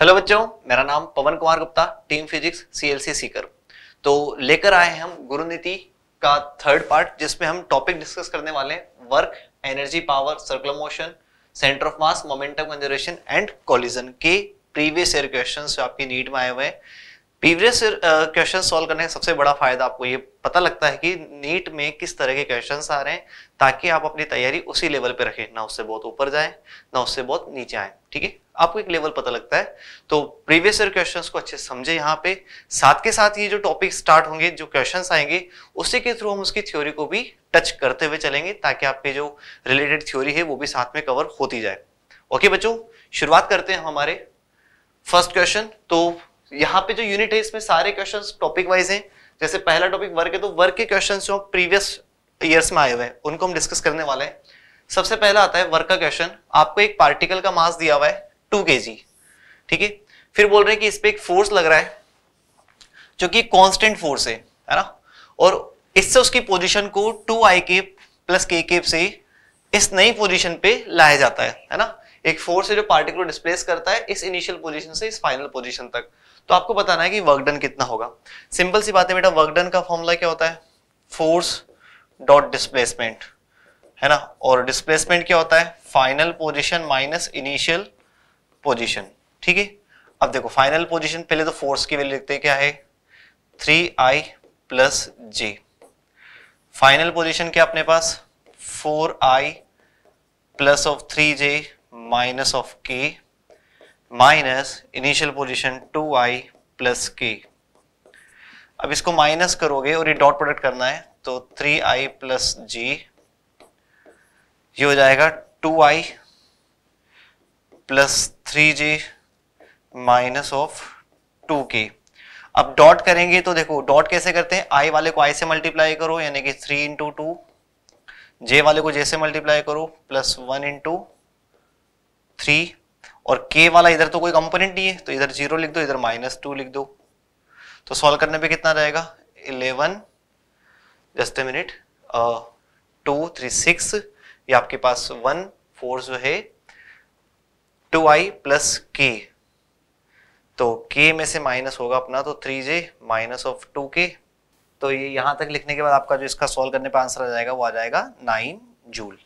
Hello बच्चों मेरा नाम Pavan Kumar Gupta team physics CLC Sikar तो लेकर आए हैं हम गुरुनीति का थर्ड पार्ट जिसमें हम टॉपिक डिस्कस करने वाले हैं work energy power circular motion centre of mass momentum conservation and collision के प्रीवियस ईयर क्वेश्चन आपकी नीट में आए हुए हैं प्रीवियस क्वेश्चन सॉल्व करने का सबसे बड़ा फायदा आपको ये पता लगता है कि नीट में किस तरह के क्वेश्चन आ रहे हैं ताकि आप अपनी तैयारी उसी लेवल पे रखें ना उससे बहुत ऊपर जाए ना उससे बहुत नीचे आए ठीक है आपको एक लेवल पता लगता है तो प्रीवियस ईयर क्वेश्चन को अच्छे समझे यहाँ पे साथ के साथ ये जो टॉपिक स्टार्ट होंगे जो क्वेश्चन आएंगे उसी के थ्रू हम उसकी थ्योरी को भी टच करते हुए चलेंगे ताकि आपके जो रिलेटेड थ्योरी है वो भी साथ में कवर होती जाए ओके बच्चों शुरुआत करते हैं हमारे फर्स्ट क्वेश्चन तो यहाँ पे जो यूनिट है इसमें सारे क्वेश्चन टॉपिक वाइज हैं जैसे पहला टॉपिक वर्क है तो वर्क के क्वेश्चन जो प्रीवियस ईयर्स में आए हुए हैं उनको हम डिस्कस करने वाले हैं सबसे पहला आता है वर्क का क्वेश्चन आपको एक पार्टिकल का मास दिया हुआ है टू के ठीक है फिर बोल रहे हैं कि इस पर एक फोर्स लग रहा है जो कि कॉन्स्टेंट फोर्स है है ना और इससे उसकी पोजिशन को टू आई के प्लस के के से इस नई पोजिशन पे लाया जाता है है ना एक फोर्स है जो पार्टिकल को डिस्प्लेस करता है इस इनिशियल पोजिशन से इस फाइनल पोजिशन तक तो आपको बताना है कि वर्क डन कितना होगा सिंपल सी बात है बेटा वर्क डन का फॉर्मूला क्या होता है फोर्स डॉट डिस्प्लेसमेंट है ना और डिस्प्लेसमेंट क्या होता है final position minus initial position ठीक है अब देखो फाइनल पोजिशन पहले तो फोर्स की वैल्यू लिखते हैं क्या है three I plus J final position क्या अपने पास four I plus of three J minus of K minus initial position I plus K अब इसको माइनस करोगे और ये डॉट प्रोडक्ट करना है तो थ्री आई प्लस जी ये हो जाएगा two I plus three J minus of two K अब डॉट करेंगे तो देखो डॉट कैसे करते हैं आई वाले को आई से मल्टीप्लाई करो यानी कि थ्री इंटू टू जे वाले को जे से मल्टीप्लाई करो प्लस वन इंटू थ्री और के वाला इधर तो कोई कंपोनेंट नहीं है तो इधर जीरो लिख दो इधर माइनस टू लिख दो तो सॉल्व करने पे कितना रहेगा eleven just a minute two three six ये आपके पास वन फोर जो है टू आई प्लस के तो के में से माइनस होगा अपना तो three J minus of two K तो ये यहां तक लिखने के बाद आपका जो इसका सॉल्व करने पर आंसर आ जाएगा वो आ जाएगा नाइन जूल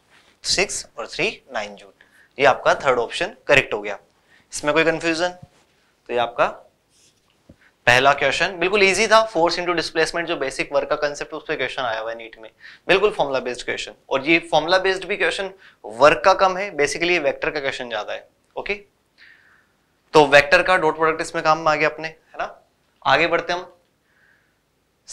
सिक्स और थ्री नाइन जूल ये आपका थर्ड ऑप्शन करेक्ट हो गया इसमें कोई कंफ्यूजन तो ये आपका पहला क्वेश्चन बिल्कुल इजी था फोर्स इनटू डिस्प्लेसमेंट जो बेसिक वर्क का कंसेप्ट उस पर क्वेश्चन आया हुआ है नीट में बिल्कुल फॉर्मुला बेस्ड क्वेश्चन और ये फॉर्मुला बेस्ड भी क्वेश्चन वर्क का कम है बेसिकली वेक्टर का क्वेश्चन ज्यादा है ओके तो वेक्टर का डॉट प्रोडक्ट इसमें काम आ गया अपने है ना आगे बढ़ते हम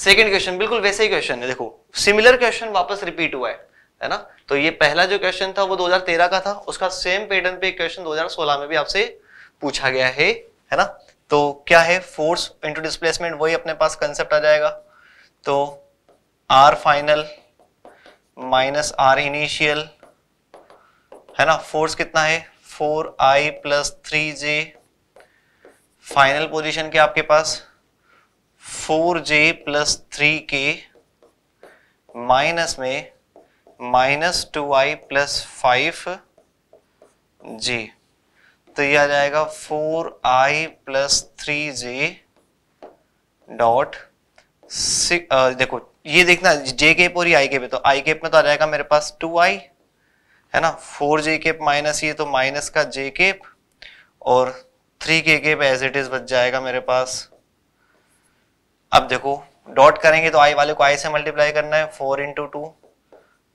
सेकेंड क्वेश्चन बिल्कुल वैसे ही क्वेश्चन है देखो सिमिलर क्वेश्चन वापस रिपीट हुआ है है ना तो ये पहला जो क्वेश्चन था वो 2013 का था उसका सेम पैटर्न पे क्वेश्चन 2016 में भी आपसे पूछा गया है है ना तो क्या है फोर्स इंटू डिस्प्लेसमेंट वही अपने पास कंसेप्ट आ जाएगा तो R final minus R initial है ना फोर्स कितना है four I plus three J final position के आपके पास four J plus three K minus में minus two I plus five J तो ये आ जाएगा four I plus three J dot देखो ये देखना जे केप और ये आई केप है तो आई केप में तो आ जाएगा मेरे पास टू आई है ना फोर जे केप माइनस ये तो माइनस का जे केप और three K cap as it is बच जाएगा मेरे पास अब देखो डॉट करेंगे तो आई वाले को आई से मल्टीप्लाई करना है फोर इंटू टू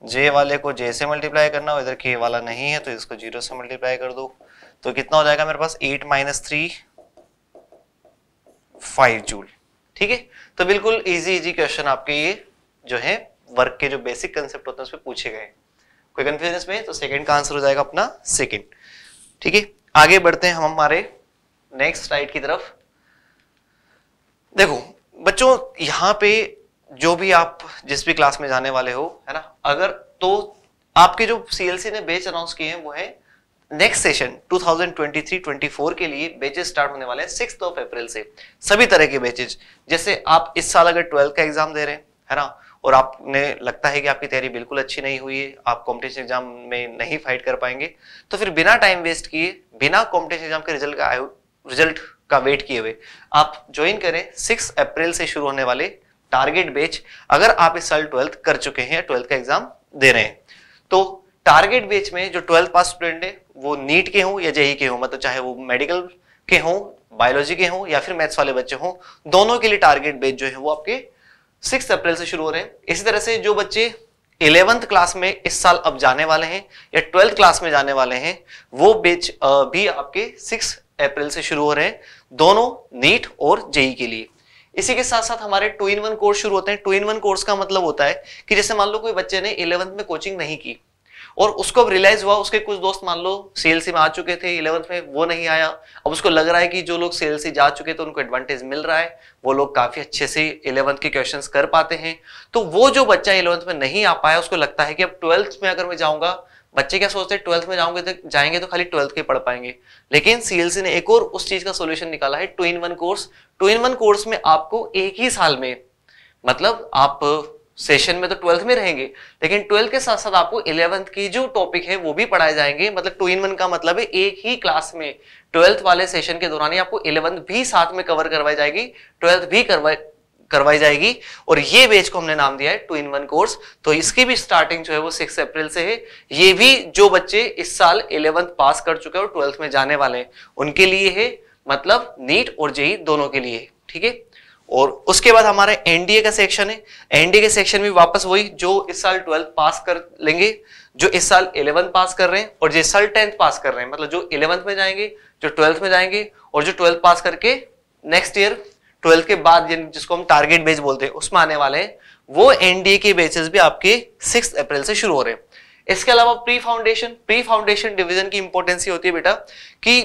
जे वाले को जे से मल्टीप्लाई करना हो इधर के वाला नहीं है तो इसको जीरो से मल्टीप्लाई कर दो तो कितना हो जाएगा मेरे पास eight minus three five joule ठीक है तो बिल्कुल इजी इजी क्वेश्चन आपके ये जो है वर्क के जो बेसिक कंसेप्ट होते हैं उसमें पूछे गए कोई कंफ्यूजन में तो सेकंड का आंसर हो जाएगा अपना सेकंड ठीक है आगे बढ़ते हैं हम हमारे नेक्स्ट स्लाइड की तरफ देखो बच्चों यहां पे जो भी आप जिस भी क्लास में जाने वाले हो है ना अगर तो आपके जो सीएलसी ने बेच अनाउंस किए हैं वो है नेक्स्ट सेशन 2023-24 के लिए बैचेस स्टार्ट होने वाले हैं सिक्स ऑफ अप्रैल से सभी तरह के बेचेज जैसे आप इस साल अगर ट्वेल्थ का एग्जाम दे रहे हैं है ना और आपने लगता है कि आपकी तैयारी बिल्कुल अच्छी नहीं हुई है आप कॉम्पिटिशन एग्जाम में नहीं फाइट कर पाएंगे तो फिर बिना टाइम वेस्ट किए बिना कॉम्पिटिशन एग्जाम के रिजल्ट का रिजल्ट का वेट किए हुए आप ज्वाइन करें सिक्स अप्रैल से शुरू होने वाले टारगेट बेच अगर आप इस साल ट्वेल्थ कर चुके हैं ट्वेल्थ का एग्जाम दे रहे हैं तो टारगेट बेच में जो ट्वेल्थ पास स्टूडेंट है वो नीट के हों या जेई e के हों मतलब चाहे वो मेडिकल के हों बायोलॉजी के हों या फिर मैथ्स वाले बच्चे हों दोनों के लिए टारगेट बेच जो है वो आपके सिक्स अप्रैल से शुरू हो रहे हैं इसी तरह से जो बच्चे इलेवंथ क्लास में इस साल अब जाने वाले हैं या ट्वेल्थ क्लास में जाने वाले हैं वो बेच भी आपके सिक्स अप्रैल से शुरू हो रहे हैं दोनों नीट और जेई e के लिए इसी के साथ साथ हमारे टू इन वन कोर्स शुरू होते हैं टू इन वन कोर्स का मतलब होता है कि जैसे मान लो कोई बच्चे ने इलेवंथ में कोचिंग नहीं की और उसको अब रियलाइज हुआ उसके कुछ दोस्त मान लो सेल से में आ चुके थे इलेवंथ में वो नहीं आया अब उसको लग रहा है कि जो लोग सेल से जा चुके थे तो उनको एडवांटेज मिल रहा है वो लोग काफी अच्छे से इलेवंथ के क्वेश्चन कर पाते हैं तो वो जो बच्चा इलेवंथ में नहीं आ पाया उसको लगता है कि अब ट्वेल्थ में अगर मैं जाऊंगा बच्चे क्या सोचते हैं ट्वेल्थ में जाओगे तो जाएंगे तो खाली ट्वेल्थ के पढ़ पाएंगे लेकिन सीएलसी ने एक और उस चीज का सोल्यूशन निकाला है two in one course two in one course में आपको एक ही साल में मतलब आप सेशन में तो ट्वेल्थ में रहेंगे लेकिन ट्वेल्थ के साथ साथ आपको इलेवंथ की जो टॉपिक है वो भी पढ़ाए जाएंगे मतलब टू इन वन का मतलब है एक ही क्लास में ट्वेल्थ वाले सेशन के दौरान ही आपको इलेवंथ भी साथ में कवर करवाई जाएगी ट्वेल्थ भी करवाई करवाई जाएगी और ये बेच को हमने नाम दिया है टू इन वन कोर्स तो इसकी भी स्टार्टिंग जो है वो सिक्स अप्रैल से है ये भी जो बच्चे इस साल इलेवंथ पास कर चुके हैं और ट्वेल्थ में जाने वाले हैं उनके लिए है मतलब नीट और जेई दोनों के लिए ठीक है और उसके बाद हमारा एनडीए का सेक्शन है एनडीए के सेक्शन में वापस वही जो इस साल ट्वेल्थ पास कर लेंगे जो इस साल इलेवंथ पास कर रहे हैं और जो इस साल टेंथ पास कर रहे हैं मतलब जो इलेवंथ में जाएंगे जो ट्वेल्थ में जाएंगे और जो ट्वेल्थ पास करके नेक्स्ट ईयर ट्वेल्थ के बाद जिसको हम टारगेट बेच बोलते हैं उसमें आने वाले हैं वो एनडीए के बेचेस भी आपके सिक्स अप्रैल से शुरू हो रहे हैं इसके अलावा pre foundation pre foundation division की इंपॉर्टेंस ये होती है बेटा कि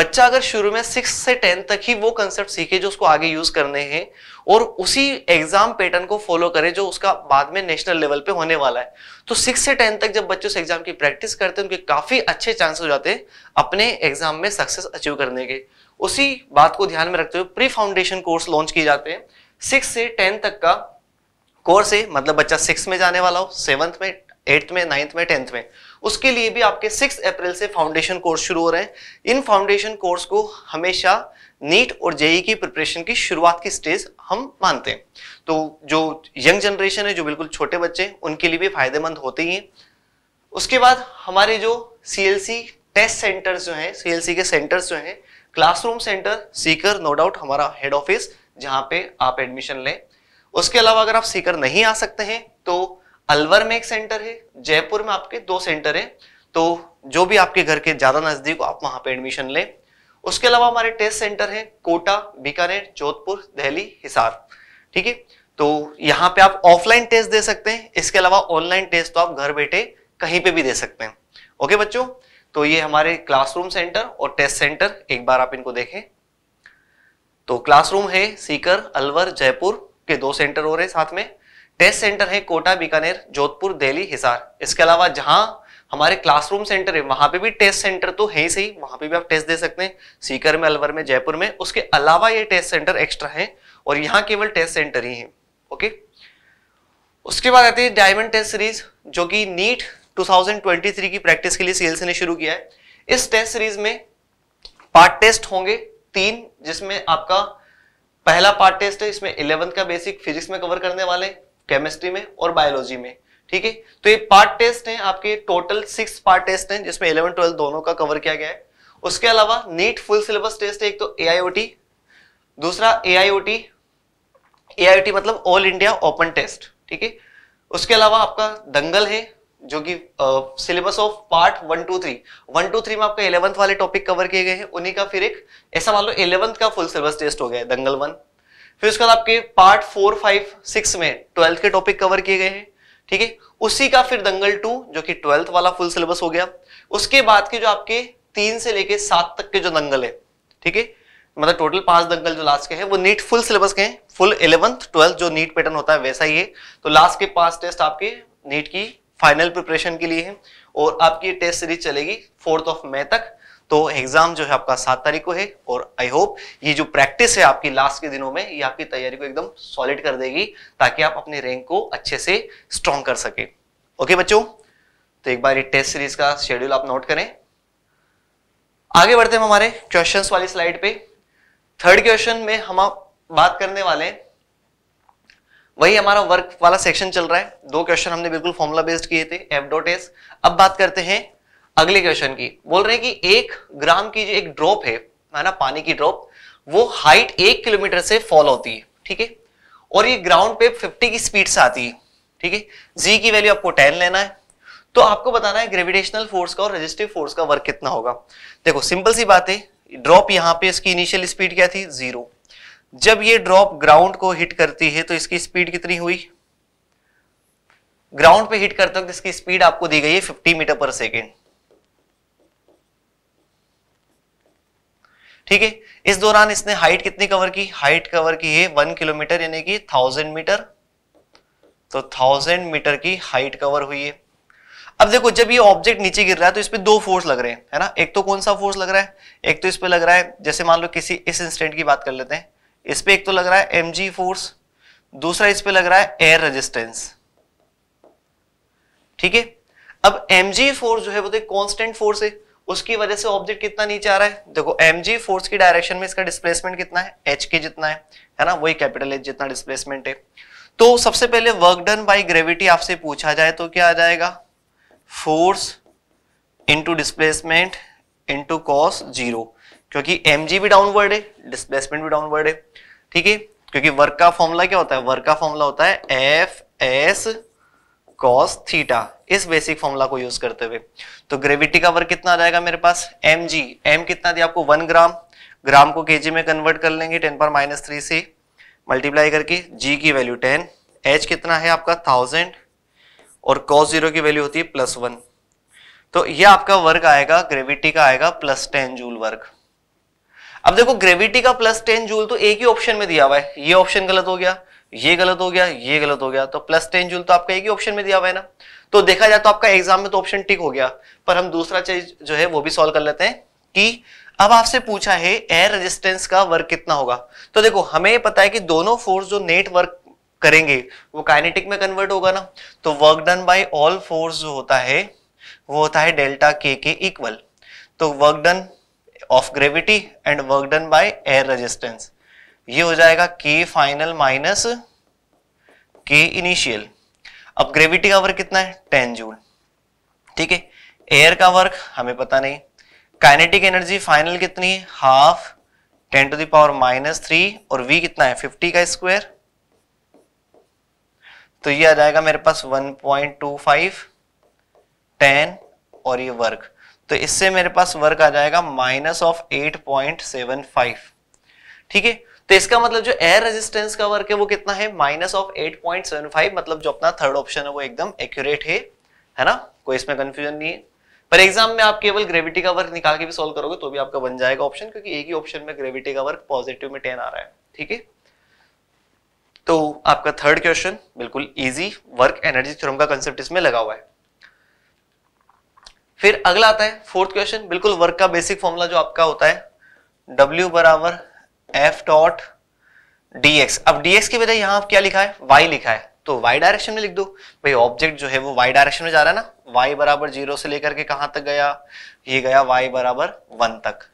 बच्चा अगर शुरू में सिक्स से टेंथ तक ही वो कंसेप्ट सीखे जो उसको आगे यूज करने हैं और उसी एग्जाम पैटर्न को फॉलो करें जो उसका बाद में नेशनल लेवल पे होने वाला है तो सिक्स से टेंथ तक जब बच्चे उस एग्जाम की प्रैक्टिस करते हैं उनके काफी अच्छे चांस हो जाते हैं अपने एग्जाम में सक्सेस अचीव करने के उसी बात को ध्यान में रखते हुए प्री फाउंडेशन कोर्स लॉन्च किए जाते हैं सिक्स से टेंथ तक का कोर्स है मतलब बच्चा सिक्स में जाने वाला हो सेवंथ में एट्थ में नाइन्थ में टेंथ में उसके लिए भी आपके सिक्स अप्रैल से फाउंडेशन कोर्स शुरू हो रहे हैं इन फाउंडेशन कोर्स को हमेशा नीट और जेई की प्रिपरेशन की शुरुआत की स्टेज हम मानते हैं तो जो यंग जनरेशन है जो बिल्कुल छोटे बच्चे उनके लिए भी फायदेमंद होते ही हैं उसके बाद हमारे जो सी टेस्ट सेंटर्स जो हैं सी के सेंटर्स जो हैं classroom centre Sikar no doubt हमारा हेड ऑफिस जहां पे आप एडमिशन लें उसके अलावा अगर आप सीकर नहीं आ सकते हैं तो अलवर में एक सेंटर है जयपुर में आपके दो सेंटर हैं तो जो भी आपके घर के ज़्यादा नज़दीक हो आप वहां पे एडमिशन लें उसके अलावा हमारे टेस्ट सेंटर हैं कोटा बीकानेर जोधपुर दिल्ली हिसार ठीक है तो यहाँ पे आप ऑफलाइन टेस्ट दे सकते हैं इसके अलावा ऑनलाइन टेस्ट तो आप घर बैठे कहीं पे भी दे सकते हैं ओके बच्चों तो ये हमारे क्लासरूम सेंटर और टेस्ट सेंटर एक बार आप इनको देखें तो क्लासरूम है सीकर अलवर जयपुर के दो सेंटर हो रहे साथ में टेस्ट सेंटर है कोटा बीकानेर जोधपुर दिल्ली हिसार इसके अलावा जहां हमारे क्लासरूम सेंटर है वहां पे भी टेस्ट सेंटर तो है ही सही वहां पे भी आप टेस्ट दे सकते हैं सीकर में अलवर में जयपुर में उसके अलावा ये टेस्ट सेंटर एक्स्ट्रा है और यहाँ केवल टेस्ट सेंटर ही है ओके उसके बाद आती है डायमंड टेस्ट सीरीज जो कि नीट 2023 की प्रैक्टिस के लिए सीएलसी ने शुरू किया है इस टेस्ट सीरीज में पार्ट टेस्ट होंगे तीन जिसमें आपका पहला पार्ट टेस्ट है इसमें इलेवंथ का बेसिक फिजिक्स में कवर करने वाले केमिस्ट्री में और बायोलॉजी में ठीक है तो ये पार्ट टेस्ट है आपके टोटल सिक्स पार्ट टेस्ट है जिसमें इलेवन ट्वेल्थ दोनों का कवर किया गया है उसके अलावा नीट फुल सिलेबस टेस्ट है एक तो ए दूसरा ए आई मतलब ऑल इंडिया ओपन टेस्ट ठीक है उसके अलावा आपका दंगल है जो कि syllabus of part one two three one two three में आपका इलेवंथ वाले टॉपिक कवर किए गए हैं उन्हीं का फिर एक ऐसा मान लो इलेवंथ का फुल सिलेबस टेस्ट हो गया है दंगल वन फिर उसके बाद आपके पार्ट फोर फाइव सिक्स में ट्वेल्थ के टॉपिक कवर किए गए हैं ठीक है उसी का फिर दंगल टू जो कि ट्वेल्थ वाला फुल सिलेबस हो गया उसके बाद के जो आपके तीन से लेके सात तक के जो दंगल है ठीक है मतलब टोटल पांच दंगल जो लास्ट के हैं वो नीट फुल सिलेबस के हैं फुल इलेवंथ ट्वेल्थ जो नीट पैटर्न होता है वैसा ही है तो लास्ट के पांच टेस्ट आपके नीट की फाइनल प्रिपरेशन के लिए है और आपकी टेस्ट सीरीज चलेगी फोर्थ ऑफ मई तक तो एग्जाम जो है आपका सात तारीख को है और आई होप ये जो प्रैक्टिस है आपकी लास्ट के दिनों में ये आपकी तैयारी को एकदम सॉलिड कर देगी ताकि आप अपने रैंक को अच्छे से स्ट्रॉन्ग कर सके ओके बच्चों तो एक बार ये टेस्ट सीरीज का शेड्यूल आप नोट करें आगे बढ़ते हैं हमारे क्वेश्चंस वाली स्लाइड पे थर्ड क्वेश्चन में हम आप बात करने वाले हैं वही हमारा वर्क वाला सेक्शन चल रहा है दो क्वेश्चन हमने बिल्कुल फॉर्मुला बेस्ड किए थे एफ डॉट एस अब बात करते हैं अगले क्वेश्चन की बोल रहे हैं कि एक ग्राम की जो एक ड्रॉप है है ना पानी की ड्रॉप वो हाइट एक किलोमीटर से फॉल होती है ठीक है और ये ग्राउंड पे 50 की स्पीड से आती है ठीक है जी की वैल्यू आपको 10 लेना है तो आपको बताना है ग्रेविटेशनल फोर्स का और रेजिस्टिव फोर्स का वर्क कितना होगा देखो सिंपल सी बात है ड्रॉप यहां पे इसकी इनिशियल स्पीड क्या थी जीरो जब ये ड्रॉप ग्राउंड को हिट करती है तो इसकी स्पीड कितनी हुई ग्राउंड पे हिट करते वक्त इसकी स्पीड आपको दी गई है 50 मीटर पर सेकेंड ठीक है इस दौरान इसने हाइट कितनी कवर की हाइट कवर की है वन किलोमीटर यानी कि थाउजेंड मीटर तो थाउजेंड मीटर की हाइट कवर हुई है अब देखो जब ये ऑब्जेक्ट नीचे गिर रहा है तो इस पर दो फोर्स लग रहे हैं है ना एक तो कौन सा फोर्स लग रहा है एक तो इस पर लग रहा है जैसे मान लो किसी इस इंस्टेंट की बात कर लेते हैं इस पर एक तो लग रहा है एम फोर्स दूसरा इस पर लग रहा है एयर रजिस्टेंस ठीक है अब एम फोर्स जो है वो तो एक कॉन्स्टेंट फोर्स है उसकी वजह से ऑब्जेक्ट कितना नीचे आ रहा है देखो एम जी फोर्स की डायरेक्शन में इसका डिस्प्लेसमेंट कितना है एच के जितना है है ना वही कैपिटल एच जितना डिस्प्लेसमेंट है तो सबसे पहले वर्क डन बाय ग्रेविटी आपसे पूछा जाए तो क्या आ जाएगा force into displacement into cos zero क्योंकि एम जी भी डाउनवर्ड है डिस्प्लेसमेंट भी डाउनवर्ड है ठीक है क्योंकि वर्क का फॉर्मूला क्या होता है वर्क का फॉर्मूला होता है एफ एस कॉस थीटा इस बेसिक फॉर्मूला को यूज करते हुए तो ग्रेविटी का वर्क कितना आ जाएगा मेरे पास एम जी एम कितना दिया आपको वन ग्राम ग्राम को के में कन्वर्ट कर लेंगे टेन पर माइनस थ्री से मल्टीप्लाई करके जी की वैल्यू टेन एच कितना है आपका थाउजेंड और कॉस जीरो की वैल्यू होती है प्लस वन तो ये आपका वर्क आएगा ग्रेविटी का आएगा प्लस टेन जूल वर्क अब देखो ग्रेविटी का प्लस टेन जूल तो एक ही ऑप्शन में दिया हुआ है ये ऑप्शन गलत हो गया ये गलत हो गया ये गलत हो गया तो प्लस टेन जूल तो आपका एक ही ऑप्शन में दिया हुआ है ना तो देखा जाए तो आपका एग्जाम में तो ऑप्शन टिक हो गया पर हम दूसरा चीज जो है वो भी सॉल्व कर लेते हैं कि अब आपसे पूछा है एयर रेजिस्टेंस का वर्क कितना होगा तो देखो हमें पता है कि दोनों फोर्स जो नेट वर्क करेंगे वो काइनेटिक में कन्वर्ट होगा ना तो work done by all force जो होता है वो होता है डेल्टा के के इक्वल तो work done of gravity and work done by air resistance ये हो जाएगा K final minus K initial अब ग्रेविटी का वर्क कितना है टेन जूल ठीक है एयर का वर्क हमें पता नहीं काइनेटिक एनर्जी फाइनल कितनी है half ten to the power minus three और वी कितना है फिफ्टी का स्क्वायर तो ये आ जाएगा मेरे पास 1.25 10 और ये वर्क तो इससे मेरे पास वर्क आ जाएगा माइनस ऑफ 8.75 ठीक है तो इसका मतलब जो एयर रेजिस्टेंस का वर्क है वो कितना है minus of eight point seven five मतलब जो अपना थर्ड ऑप्शन है वो एकदम एक्यूरेट है है ना कोई इसमें कंफ्यूजन नहीं है पर एग्जाम में आप केवल ग्रेविटी का वर्क निकाल के भी सोल्व करोगे तो भी आपका बन जाएगा ऑप्शन क्योंकि एक ही ऑप्शन में ग्रेविटी का वर्क पॉजिटिव में टेन आ रहा है ठीक है तो आपका थर्ड क्वेश्चन बिल्कुल इजी वर्क एनर्जी थ्योरम का कंसेप्ट इसमें लगा हुआ है फिर अगला आता है फोर्थ क्वेश्चन बिल्कुल वर्क का बेसिक फॉर्मूला जो आपका होता है डब्ल्यू बराबर एफ डॉट dx अब dx की बजाय यहां क्या लिखा है y लिखा है तो y डायरेक्शन में लिख दो भाई ऑब्जेक्ट जो है वो y डायरेक्शन में जा रहा है ना y बराबर जीरो से लेकर के कहां तक गया ये गया y बराबर वन तक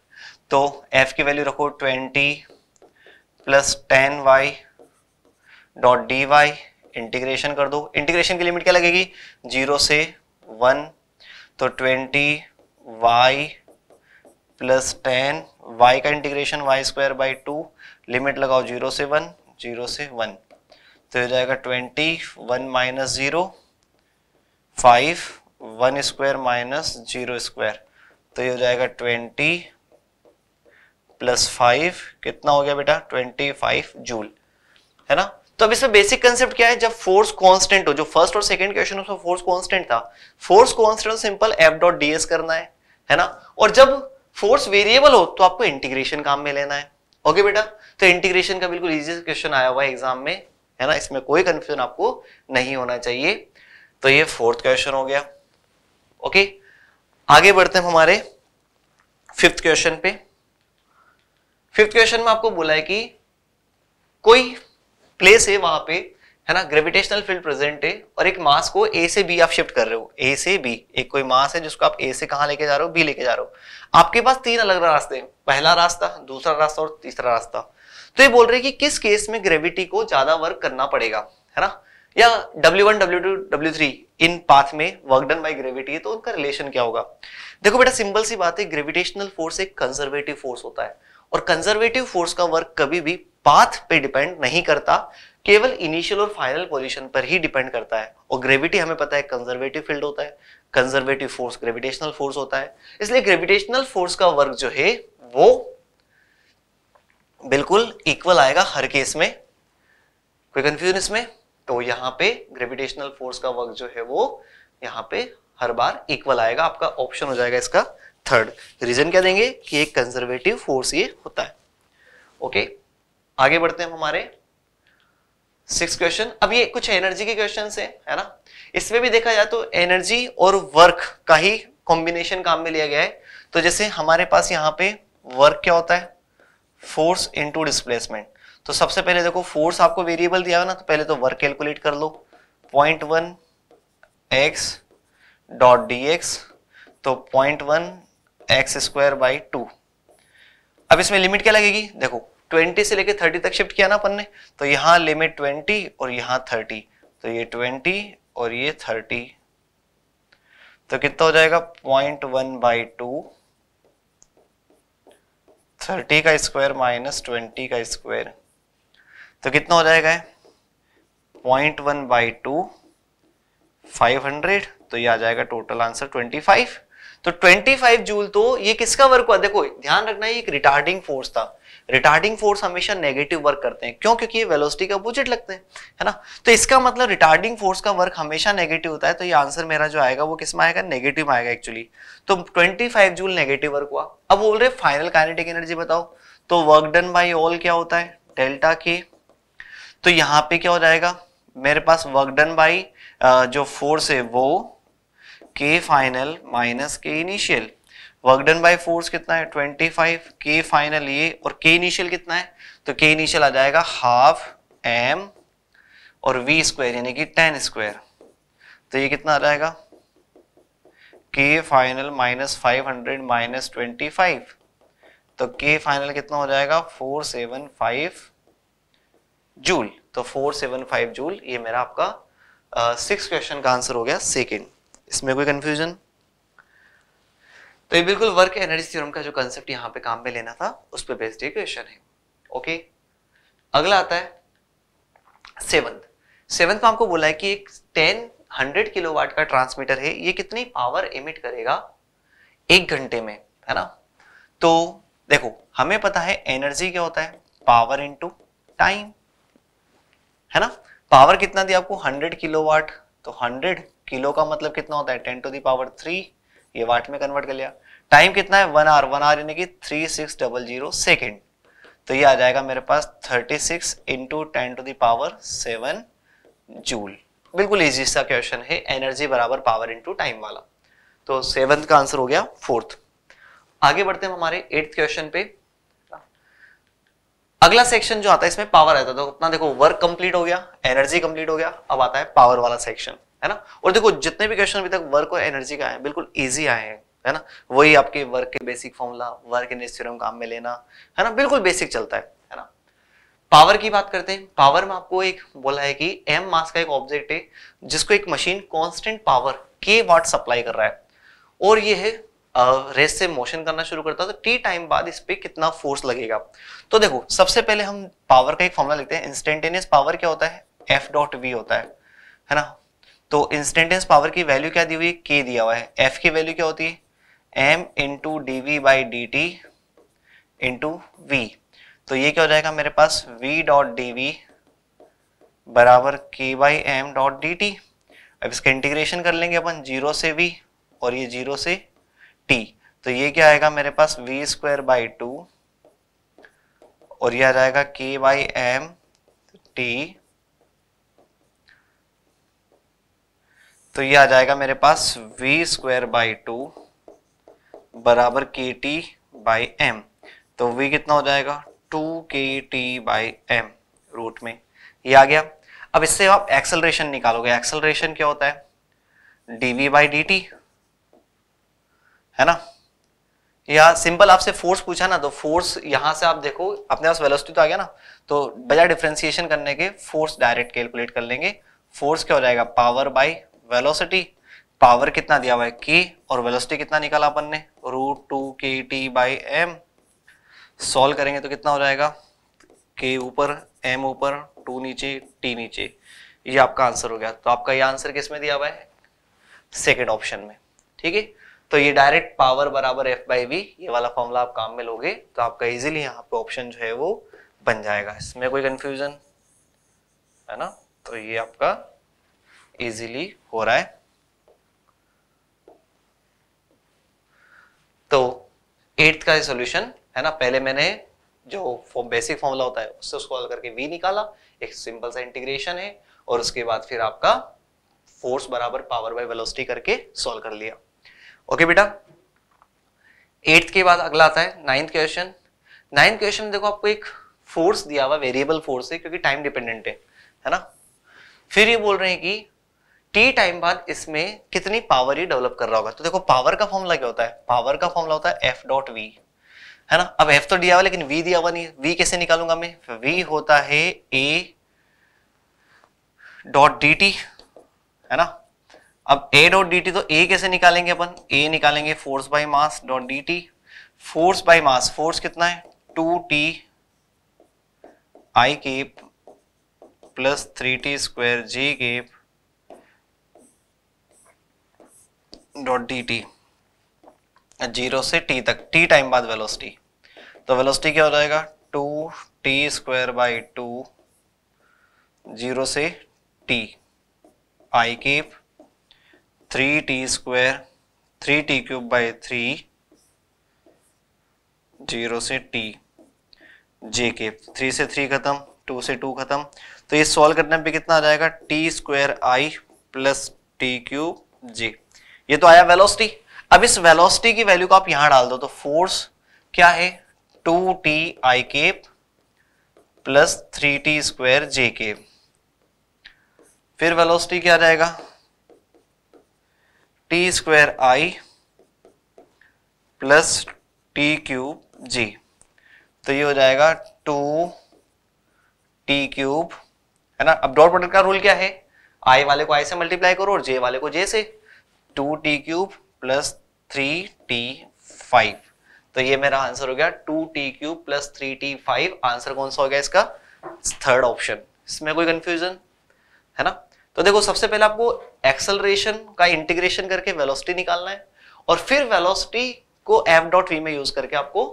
तो f की वैल्यू रखो twenty plus ten Y dot D Y integration कर दो इंटीग्रेशन की लिमिट क्या लगेगी जीरो से वन तो twenty Y plus ten y का integration Y square by two limit लगाओ जीरो से वन जीरो से वन तो हो जाएगा twenty one minus zero five one square minus zero square तो ये हो जाएगा ट्वेंटी प्लस फाइव कितना हो गया बेटा ट्वेंटी फाइव जूल है ना तो अब इसमें बेसिक कंसेप्ट क्या है जब फोर्स कांस्टेंट हो जो फर्स्ट और सेकंड क्वेश्चन उसमें फोर्स कांस्टेंट था force constant simple F dot D S करना है है ना और जब फोर्स वेरिएबल हो तो आपको इंटीग्रेशन काम में लेना है ओके बेटा तो इंटीग्रेशन का बिल्कुल इजी क्वेश्चन आया हुआ है एग्जाम में है ना इसमें कोई कंफ्यूजन आपको नहीं होना चाहिए तो ये फोर्थ क्वेश्चन हो गया ओके आगे बढ़ते हैं हमारे फिफ्थ क्वेश्चन पे फिफ्थ क्वेश्चन में आपको बोला है कि कोई प्लेस है वहां पे है ना ग्रेविटेशनल फील्ड प्रेजेंट है और एक मास को ए से बी आप शिफ्ट कर रहे हो ए से बी एक कोई मास है जिसको आप ए से कहा लेके जा रहे हो बी लेके जा रहे हो आपके पास तीन अलग रास्ते हैं पहला रास्ता दूसरा रास्ता और तीसरा रास्ता तो ये बोल रहे हैं कि किस केस में ग्रेविटी को ज्यादा वर्क करना पड़ेगा है ना या W W one two W three in path में वर्क डन बाई ग्रेविटी है तो उनका रिलेशन क्या होगा देखो बेटा सिंपल सी बात है ग्रेविटेशनल फोर्स एक कंजर्वेटिव फोर्स होता है और कंजर्वेटिव फोर्स का वर्क कभी भी पाथ पे डिपेंड नहीं करता केवल इनिशियल और फाइनल पोजीशन पर ही डिपेंड करता है और ग्रेविटी हमें पता है कंजर्वेटिव फील्ड होता है कंजर्वेटिव फोर्स ग्रेविटेशनल फोर्स होता है इसलिए ग्रेविटेशनल फोर्स का वर्क जो है वो बिल्कुल इक्वल आएगा हर केस में कोई कंफ्यूजन इसमें तो यहां पे ग्रेविटेशनल फोर्स का वर्क जो है वो यहां पे हर बार इक्वल आएगा आपका ऑप्शन हो जाएगा इसका थर्ड रीजन क्या देंगे कि एक कंजर्वेटिव फोर्स ये होता है ओके आगे बढ़ते हैं हमारे सिक्स क्वेश्चन अब ये कुछ एनर्जी के क्वेश्चन है है ना इसमें भी देखा जाए तो एनर्जी और वर्क का ही कॉम्बिनेशन काम में लिया गया है तो जैसे हमारे पास यहाँ पे वर्क क्या होता है फोर्स इनटू डिस्प्लेसमेंट तो सबसे पहले देखो फोर्स आपको वेरिएबल दिया है ना तो पहले तो वर्क कैलकुलेट कर लो point one X dot D X तो point one X square by two अब इसमें लिमिट क्या लगेगी देखो 20 से लेके 30 तक शिफ्ट किया ना अपन ने तो यहाँ लिमिट 20 और यहाँ 30 तो ये 20 और ये 30 तो कितना हो जाएगा point one by two thirty का स्क्वायर माइनस ट्वेंटी का स्क्वायर तो कितना हो जाएगा point one by two five hundred तो ये आ जाएगा टोटल आंसर ट्वेंटी फाइव तो 25 जूल तो ये किसका वर्क हुआ देखो ध्यान रखना ये एक रिटार्डिंग फोर्स था रिटार्डिंग फोर्स हमेशा नेगेटिव वर्क करते हैं क्यों क्योंकि ये वेलोसिटी के अपोजिट लगते हैं है ना तो इसका मतलब रिटार्डिंग फोर्स का वर्क हमेशा नेगेटिव होता है तो ये आंसर मेरा जो आएगा वो किस में आएगा नेगेटिव आएगा एक्चुअली तो 25 जूल नेगेटिव वर्क हुआ अब बोल रहे फाइनल काइनेटिक एनर्जी बताओ तो वर्क डन बाई ऑल क्या होता है डेल्टा के तो यहाँ पे क्या हो जाएगा मेरे पास वर्क डन बाई जो फोर्स है वो K final minus K initial work done by force कितना है 25 के फाइनल ये और के इनिशियल कितना है तो के इनिशियल आ जाएगा हाफ एम और वी स्क्वायर यानी कि टेन स्क्वायर तो ये कितना आ जाएगा K final minus five hundred minus twenty five तो के फाइनल कितना हो जाएगा फोर सेवन फाइव जूल तो फोर सेवन फाइव जूल ये मेरा आपका सिक्स क्वेश्चन का आंसर हो गया सेकेंड इसमें कोई कंफ्यूजन तो ये बिल्कुल वर्क एनर्जी थ्योरम का जो कंसेप्ट यहाँ पे काम में लेना था उस पर बेस्ड ये क्वेश्चन है ओके अगला आता है सेवंथ सेवंथ में आपको बोला है कि एक टेन हंड्रेड किलो वाट का ट्रांसमीटर है ये कितनी पावर इमिट करेगा एक घंटे में है ना तो देखो हमें पता है एनर्जी क्या होता है पावर इंटू टाइम है ना पावर कितना दिया आपको 100 किलोवाट तो 100 किलो का मतलब कितना होता है 10 टू दी पावर थ्री ये वाट में कन्वर्ट कर लिया टाइम कितना है वन आर वन आर यानी कि three six double zero second तो ये आ जाएगा मेरे पास thirty six into ten to the power seven joule बिल्कुल इजी सा क्वेश्चन है एनर्जी बराबर पावर इंटू टाइम वाला तो सेवन का आंसर हो गया फोर्थ आगे बढ़ते हैं हमारे एट्थ क्वेश्चन पे अगला सेक्शन जो आता है इसमें पावर आता है तो अपना देखो वर्क कंप्लीट हो गया एनर्जी कंप्लीट हो गया अब आता है पावर वाला सेक्शन है ना और देखो जितने भी क्वेश्चन अभी तक वर्क और एनर्जी का है बिल्कुल ईजी आए हैं है ना वही आपके वर्क के basic formula work in theorem काम में लेना है ना बिल्कुल बेसिक चलता है है ना पावर की बात करते हैं पावर में आपको एक बोला है कि एम मास का एक ऑब्जेक्ट है जिसको एक मशीन कॉन्स्टेंट पावर के वाट सप्लाई कर रहा है और ये है रेस से मोशन करना शुरू करता है तो टी टाइम बाद इस पर कितना फोर्स लगेगा तो देखो सबसे पहले हम पावर का एक फॉर्मूला लिखते हैं इंस्टेंटेनियस पावर क्या होता है एफ डॉट वी होता है है ना तो इंस्टेंटेंस पावर की वैल्यू क्या दी हुई है के दिया हुआ है एफ की वैल्यू क्या होती है M into D V by D T into V तो ये क्या हो जाएगा मेरे पास वी डॉट डी वी बराबर K by M dot D T अब इसका इंटीग्रेशन कर लेंगे अपन जीरो से वी और ये जीरो से टी तो ये क्या आएगा मेरे पास वी स्क्वायर बाई टू और ये आ जाएगा के बाई एम टी तो ये आ जाएगा मेरे पास वी स्क्वायर बाई टू बराबर के टी बाई एम तो वी कितना हो जाएगा to K T by M root में ये आ गया अब इससे आप एक्सेलरेशन निकालोगे एक्सेलरेशन क्या होता है dv V by D T है ना या सिंपल आपसे फोर्स पूछा ना तो फोर्स यहां से आप देखो अपने पास वेलोसिटी तो आ गया ना तो बजाय डिफ्रेंसिएशन करने के फोर्स डायरेक्ट कैलकुलेट कर लेंगे फोर्स क्या हो जाएगा पावर बाई वेलोसिटी पावर कितना दिया हुआ है के और वेलोसिटी कितना निकाला अपन ने root two K T by M solve करेंगे तो कितना हो जाएगा के ऊपर एम ऊपर टू नीचे टी नीचे ये आपका आंसर हो गया तो आपका ये आंसर किस में दिया हुआ है सेकेंड ऑप्शन में ठीक है तो ये डायरेक्ट पावर बराबर एफ बाई वी ये वाला फॉर्मूला आप काम में लोगे तो आपका इजीली यहाँ पे ऑप्शन जो है वो बन जाएगा इसमें कोई कंफ्यूजन है ना तो ये आपका इजीली हो रहा है तो एट्थ का सॉल्यूशन है ना पहले मैंने जो फॉर्म बेसिक फॉर्मूला होता है उससे उसको करके v निकाला एक सिंपल सा इंटीग्रेशन है और उसके बाद फिर आपका फोर्स बराबर पावर बाय वेलोसिटी करके सॉल्व कर लिया ओके बेटा एट्थ के बाद अगला आता है नाइन्थ क्वेश्चन नाइन्थ क्वेश्चन देखो आपको एक फोर्स दिया हुआ वेरिएबल फोर्स है क्योंकि टाइम डिपेंडेंट है है ना फिर ये बोल रहे हैं कि टी टाइम बाद इसमें कितनी पावर ही डेवलप कर रहा होगा तो देखो पावर का फॉर्मूला क्या होता है पावर का फॉर्मूला होता है एफ डॉट वी है ना अब एफ तो दिया हुआ लेकिन वी दिया हुआ नहीं वी कैसे निकालूंगा मैं वी होता है ए डॉट डी टी है ना अब ए डॉट डी टी तो ए कैसे निकालेंगे अपन ए निकालेंगे force by mass dot D T force by mass force कितना है टू टी आई के plus three T square J K dot D T zero से टी तक टी टाइम बाद वेलोसिटी तो वेलोसिटी क्या हो जाएगा two T square by two zero से T I cap three T square three T cube by three zero से T J K three से थ्री खत्म टू से टू खत्म तो ये सॉल्व करने पे कितना आ जाएगा T square I plus T cube J ये तो आया वेलोसिटी अब इस वेलोसिटी की वैल्यू को आप यहां डाल दो तो फोर्स क्या है टू टी आई के plus three T square J K फिर वेलोसिटी क्या जाएगा T square I plus T cube J तो ये हो जाएगा टू टी क्यूब है ना अब डॉट प्रोडक्ट का रूल क्या है आई वाले को आई से मल्टीप्लाई करो और जे वाले को जे से two T cube plus three T five तो ये मेरा आंसर हो गया two T cube plus three T five answer कौन सा हो गया इसका थर्ड ऑप्शन इसमें कोई कंफ्यूजन है ना तो देखो सबसे पहले आपको एक्सेलरेशन का इंटीग्रेशन करके वेलोसिटी निकालना है और फिर वेलोसिटी को एफ डॉट वी में यूज करके आपको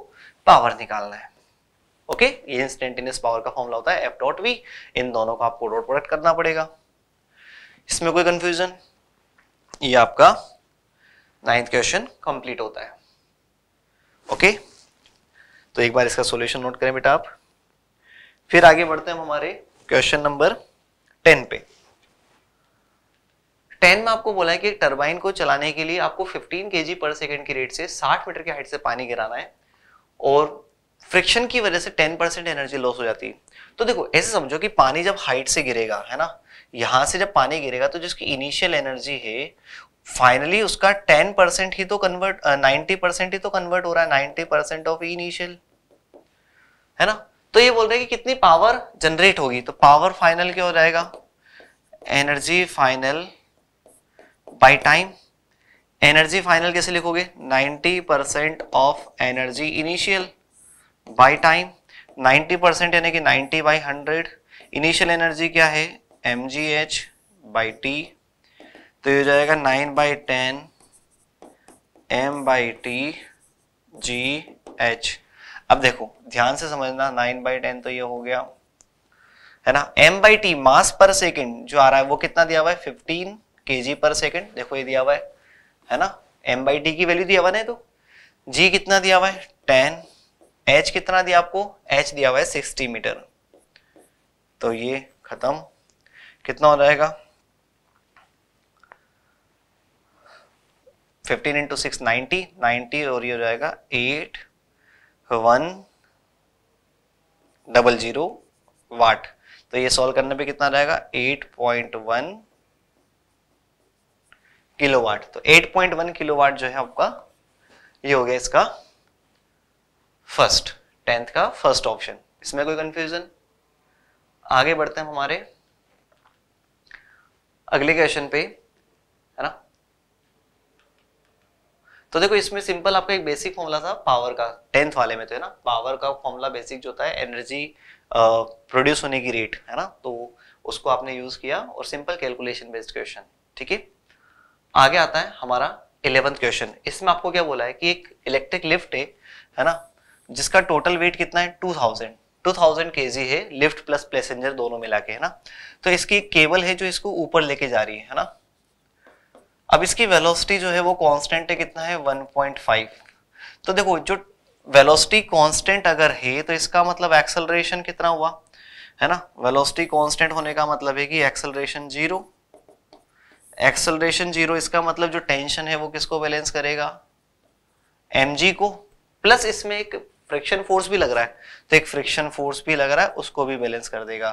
पावर निकालना है ओके ये इंस्टेंटेनियस पावर का फॉर्मूला होता है एफ डॉट वी इन दोनों का आपको डॉट प्रोडक्ट करना पड़ेगा इसमें कोई कंफ्यूजन ये आपका नाइन्थ क्वेश्चन कंप्लीट होता है ओके तो एक बार इसका सॉल्यूशन नोट करें बेटा आप फिर आगे बढ़ते हैं हम हमारे क्वेश्चन नंबर टेन पे टेन में आपको बोला है कि टरबाइन को चलाने के लिए आपको 15 के पर सेकेंड की रेट से 60 मीटर की हाइट से पानी गिराना है और फ्रिक्शन की वजह से 10 परसेंट एनर्जी लॉस हो जाती है तो देखो ऐसे समझो कि पानी जब हाइट से गिरेगा है ना यहां से जब पानी गिरेगा तो जिसकी इनिशियल एनर्जी है फाइनली उसका टेन परसेंट ही तो कन्वर्ट नाइनटी परसेंट ही तो कन्वर्ट हो रहा है नाइनटी परसेंट ऑफ इनिशियल है ना तो ये बोल रहे हैं कि कितनी पावर जनरेट होगी तो पावर फाइनल क्या हो जाएगा energy final by time energy final कैसे लिखोगे 90% percent of energy initial by time 90% यानी कि 90 बाय 100 इनिशियल एनर्जी क्या है M G H by T तो ये हो जाएगा nine by ten M by T G H अब देखो ध्यान से समझना नाइन बाई टेन तो ये हो गया है ना एम बाई टी मास पर सेकेंड जो आ रहा है वो कितना दिया हुआ है फिफ्टीन के जी पर सेकेंड देखो ये दिया हुआ है है ना एम बाई टी की वैल्यू दिया हुआ नहीं तो जी कितना दिया हुआ है टेन एच कितना दिया आपको एच दिया हुआ है सिक्सटी मीटर तो ये खत्म कितना हो जाएगा 15 इंटू सिक्स नाइन्टी नाइन्टी और ये हो जाएगा eight one double zero watt तो ये सॉल्व करने पे कितना रहेगा 8.1 वाट तो 8.1 वाट जो है आपका ये हो गया इसका फर्स्ट टेंथ का फर्स्ट ऑप्शन इसमें कोई कंफ्यूजन आगे बढ़ते हैं हमारे अगले क्वेश्चन पे है ना तो देखो इसमें सिंपल आपका एक बेसिक फॉर्मूला था पावर का टेंथ वाले में तो है ना पावर का फॉर्मूला बेसिक जो होता है एनर्जी प्रोड्यूस होने की रेट है ना तो उसको आपने यूज किया और सिंपल कैलकुलेशन बेस्ड क्वेश्चन ठीक है आगे आता है हमारा इलेवंथ क्वेश्चन इसमें आपको क्या बोला है कि एक इलेक्ट्रिक लिफ्ट है है ना जिसका टोटल वेट कितना है टू थाउजेंड 2000 kg है लिफ्ट प्लस पैसेंजर दोनों मिला के है ना तो इसकी केबल है जो इसको ऊपर लेके जा रही है ना अब इसकी वेलोसिटी जो है वो कांस्टेंट है कितना है 1.5 तो देखो जो वेलोसिटी कांस्टेंट अगर है तो इसका मतलब एक्सेलरेशन कितना हुआ है ना वेलोसिटी कांस्टेंट होने का मतलब है कि एक्सेलरेशन जीरो एक्सेलरेशन जीरो इसका मतलब जो टेंशन है वो किसको बैलेंस करेगा एम को प्लस इसमें एक फ्रिक्शन फोर्स भी लग रहा है तो एक फ्रिक्शन फोर्स भी लग रहा है उसको भी बैलेंस कर देगा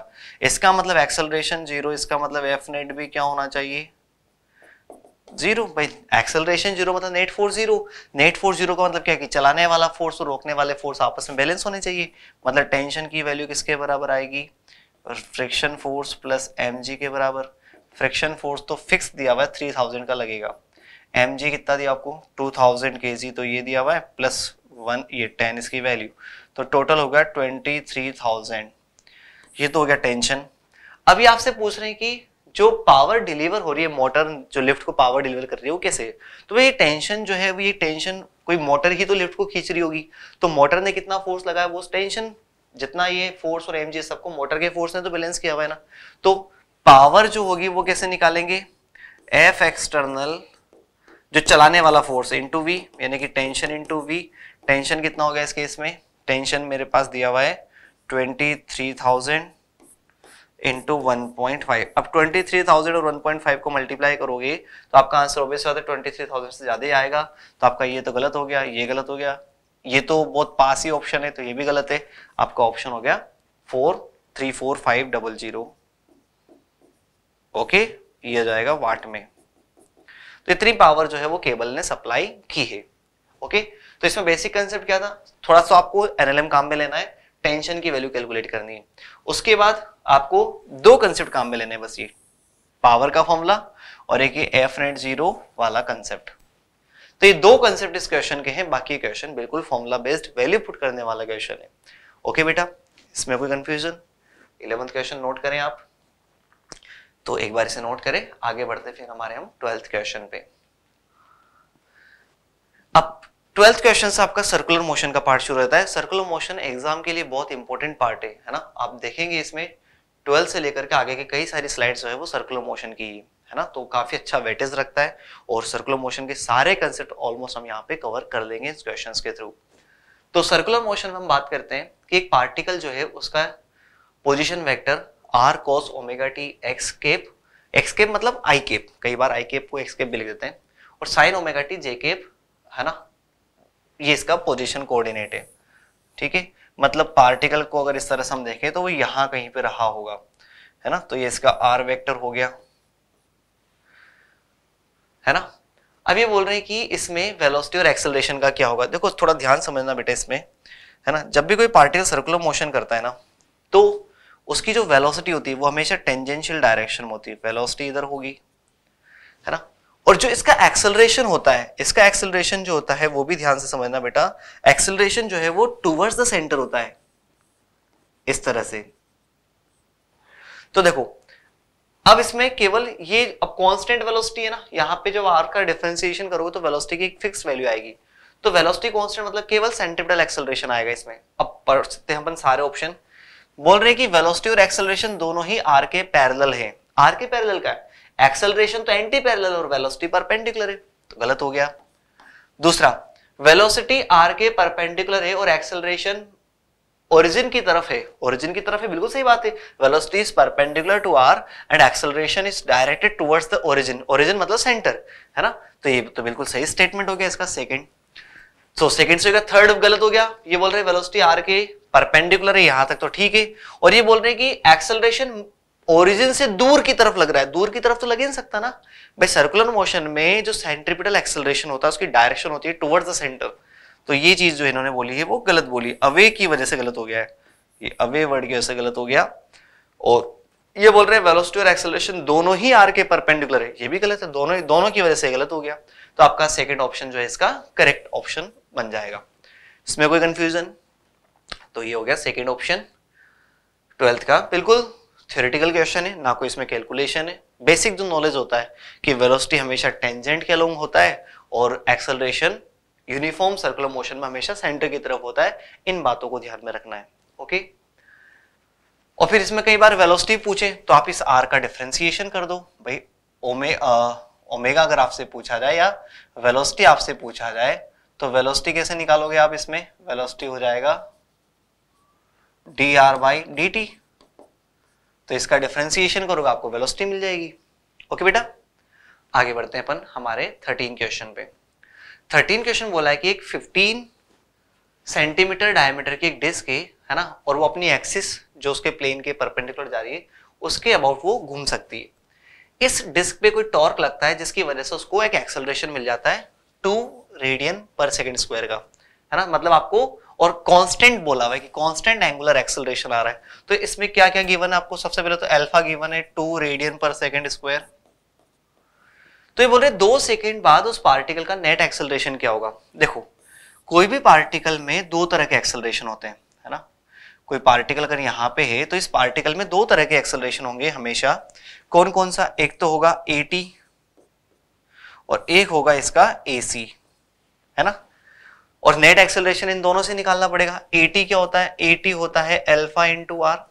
इसका मतलब एक्सेलरेशन जीरो इसका मतलब एफ नेट भी क्या होना चाहिए जीरो भाई एक्सेलरेशन जीरो मतलब net force zero net force zero का मतलब क्या है कि चलाने वाला फोर्स और रोकने वाले फोर्स आपस में बैलेंस होने चाहिए मतलब टेंशन की वैल्यू किसके बराबर आएगी फ्रिक्शन फोर्स प्लस एम के बराबर फ्रिक्शन फोर्स तो फिक्स दिया हुआ है थ्री थाउजेंड का लगेगा एम कितना दिया आपको टू थाउजेंड के जी तो ये दिया हुआ है प्लस वन ये टेन इसकी वैल्यू तो टोटल हो गया ट्वेंटी थ्री थाउजेंड ये तो हो गया टेंशन अभी आपसे पूछ रहे हैं कि जो पावर डिलीवर हो रही है मोटर जो लिफ्ट को पावर डिलीवर कर रही है वो कैसे तो ये टेंशन जो है वो ये टेंशन कोई मोटर ही तो लिफ्ट को खींच रही होगी तो मोटर ने कितना फोर्स लगाया वो टेंशन जितना ये फोर्स और एम सबको मोटर के फोर्स ने तो बैलेंस किया हुआ है ना तो पावर जो होगी वो कैसे निकालेंगे एफ एक्सटर्नल जो चलाने वाला फोर्स इंटू वी यानी कि टेंशन इंटू वी टेंशन कितना हो गया इस केस में टेंशन मेरे पास दिया हुआ है twenty three thousand into one point five अब ट्वेंटी थ्री थाउजेंड और वन पॉइंट फाइव को मल्टीप्लाई करोगे तो आपका आंसर ओबियस बात है ट्वेंटी थ्री थाउजेंड से ज़्यादा ही आएगा तो आपका ये तो गलत हो गया ये गलत हो गया ये तो बहुत पास ही ऑप्शन है तो ये भी गलत है आपका ऑप्शन हो गया four three four five double zero okay ये जाएगा वाट में तो इतनी पावर जो है वो केबल ने सप्लाई की है ओके okay? तो इसमें बेसिक कंसेप्ट क्या था थोड़ा सा आपको एनएलएम काम में लेना है टेंशन की वैल्यू कैलकुलेट करनी है उसके बाद आपको दो कंसेप्ट काम में लेने बस ये पावर का फॉर्मूला और एक एफ नेट जीरो वाला कंसेप्ट तो ये दो कंसेप्ट इस क्वेश्चन के हैं बाकी क्वेश्चन बिल्कुल फॉर्मूला बेस्ड वैल्यू पुट करने वाला क्वेश्चन है ओके बेटा इसमें कोई कंफ्यूजन इलेवंथ क्वेश्चन नोट करें आप तो एक बार इसे नोट करें आगे बढ़ते फिर हमारे हम ट्वेल्थ क्वेश्चन पे अब ट्वेल्थ क्वेश्चन से आपका सर्कुलर मोशन का पार्ट शुरू रहता है सर्कुलर मोशन एग्जाम के लिए बहुत इंपॉर्टेंट पार्ट है है ना आप देखेंगे इसमें ट्वेल्थ से लेकर के आगे के कई सारी स्लाइड्स जो है वो सर्कुलर मोशन की ही है ना तो काफी अच्छा वेटेज रखता है और सर्कुलर मोशन के सारे कंसेप्ट ऑलमोस्ट हम यहाँ पे कवर कर लेंगे इस क्वेश्चन के थ्रू तो सर्कुलर मोशन में हम बात करते हैं कि एक पार्टिकल जो है उसका position vector R cos omega T X cap X cap मतलब आई केप कई बार आई केप को एक्स केप भी लिख देते हैं और sine omega T J cap है ना ये इसका पोजिशन कोऑर्डिनेट है ठीक है मतलब पार्टिकल को अगर इस तरह से हम देखें तो वो यहाँ कहीं पे रहा होगा है ना तो ये इसका आर वेक्टर हो गया है ना अब ये बोल रहे हैं कि इसमें वेलोसिटी और एक्सेलरेशन का क्या होगा देखो थोड़ा ध्यान समझना बेटे इसमें है ना जब भी कोई पार्टिकल सर्कुलर मोशन करता है ना तो उसकी जो वेलोसिटी होती है वो हमेशा टेंजेंशियल डायरेक्शन में होती है वेलोसिटी इधर होगी है ना और जो इसका एक्सेलरेशन होता है इसका एक्सेलरेशन जो होता है वो भी ध्यान से समझना बेटा एक्सेलरेशन जो है वो टूवर्ड्स द सेंटर होता है इस तरह से तो देखो अब इसमें केवल ये अब कांस्टेंट वेलोसिटी है ना यहां पे जब आर का डिफ्रेंसिएशन करोगे तो वेलोसिटी की एक फिक्स वैल्यू आएगी तो वेलोसिटी कांस्टेंट मतलब केवल सेंट्रिपिटल एक्सेलरेशन आएगा इसमें अब पढ़ सकते हैं अपन सारे ऑप्शन बोल रहे हैं कि वेलोसिटी और एक्सेलरेशन दोनों ही आर के पैरेलल है आर के पैरेलल का है एक्सेलरेशन तो एंटी पैरेलल और वेलोसिटी परपेंडिकुलर है तो गलत हो गया दूसरा वेलोसिटी आर के परपेंडिकुलर है और एक्सेलरेशन ओरिजिन की तरफ है ओरिजिन की तरफ है बिल्कुल सही बात है velocity is perpendicular to R and acceleration is directed towards the origin origin मतलब सेंटर है ना तो ये तो बिल्कुल सही स्टेटमेंट हो गया इसका सेकंड सो सेकंड से होगा थर्ड गलत हो गया ये बोल रहे वेलोसिटी आर के परपेंडिकुलर है यहां तक तो ठीक है और ये बोल रहे हैं कि एक्सेलरेशन ओरिजिन से दूर की तरफ लग रहा है दूर की तरफ तो लग ही नहीं सकता ना भाई सर्कुलर मोशन में जो सेंट्रिपिटल एक्सेलरेशन होता है उसकी डायरेक्शन होती है टुवर्ड्स द सेंटर तो ये चीज जो इन्होंने बोली है वो गलत बोली अवे की वजह से गलत हो गया है ये अवे वर्ड की वजह से गलत हो गया और ये बोल रहे हैं वेलोसिटी और एक्सेलरेशन दोनों ही आर के परपेंडिकुलर है ये भी गलत है दोनों दोनों की वजह से गलत हो गया तो आपका सेकंड ऑप्शन जो है इसका करेक्ट ऑप्शन बन जाएगा इसमें कोई कंफ्यूजन तो ये हो गया सेकंड ऑप्शन ट्वेल्थ का बिल्कुल थ्योरेटिकल क्वेश्चन है ना कोई इसमें कैलकुलेशन है बेसिक जो नॉलेज होता है कि वेलोसिटी हमेशा टेंजेंट के अलोंग होता है और एक्सलरेशन यूनिफॉर्म सर्कुलर मोशन में हमेशा सेंटर की तरफ होता है इन बातों को ध्यान में रखना है ओके और फिर इसमें कई बार वेलोसिटी पूछे तो आप इस आर का डिफ्रेंसिएशन कर दो भाई ओमे आ, ओमेगा अगर आपसे पूछा जाए या वेलोसिटी आपसे पूछा जाए तो वेलोसिटी कैसे निकालोगे आप इसमें वेलोसिटी हो जाएगा D R by D T तो इसका डिफ्रेंसिएशन करोगे आपको वेलोसिटी मिल जाएगी ओके बेटा आगे बढ़ते हैं अपन हमारे थर्टीन क्वेश्चन पे थर्टीन क्वेश्चन बोला है कि एक फिफ्टीन सेंटीमीटर डायमीटर की एक डिस्क है है ना और वो अपनी एक्सिस जो उसके प्लेन के परपेंडिकुलर जा रही है उसके अबाउट वो घूम सकती है इस डिस्क पे कोई टॉर्क लगता है जिसकी वजह से उसको एक एक्सेलरेशन मिल जाता है two radian per second square का है ना मतलब आपको और कांस्टेंट बोला हुआ है कि कांस्टेंट एंगुलर एक्सेलरेशन आ रहा है तो इसमें क्या क्या गिवन है आपको सबसे पहले तो अल्फा गिवन है two radian per second square तो ये बोल रहे दो सेकेंड बाद उस पार्टिकल का नेट एक्सेलरेशन क्या होगा देखो कोई भी पार्टिकल में दो तरह के एक्सेलरेशन होते हैं है ना कोई पार्टिकल अगर यहां पे है तो इस पार्टिकल में दो तरह के एक्सेलरेशन होंगे हमेशा कौन कौन सा एक तो होगा ए और एक होगा इसका ए है ना और नेट एक्सेलरेशन इन दोनों से निकालना पड़ेगा ए क्या होता है ए होता है एल्फा इंटू आर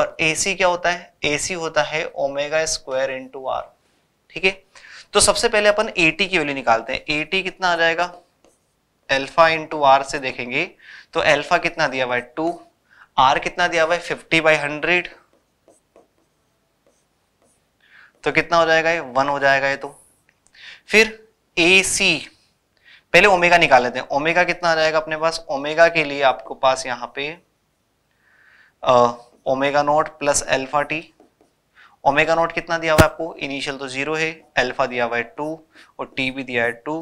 और ए क्या होता है ए होता है ओमेगा स्क्वायर इंटू आर ठीक है तो सबसे पहले अपन ए की वैल्यू निकालते हैं ए कितना आ जाएगा एल्फा इंटू आर से देखेंगे तो एल्फा कितना दिया हुआ है टू आर कितना दिया हुआ है फिफ्टी बाई हंड्रेड तो कितना हो जाएगा ये वन हो जाएगा ये तो फिर ए सी पहले ओमेगा निकाल लेते हैं ओमेगा कितना आ जाएगा अपने पास ओमेगा के लिए आपको पास यहाँ पे omega naught plus alpha t omega naught कितना दिया हुआ है आपको इनिशियल तो जीरो है एल्फा दिया हुआ है टू और टी भी दिया है टू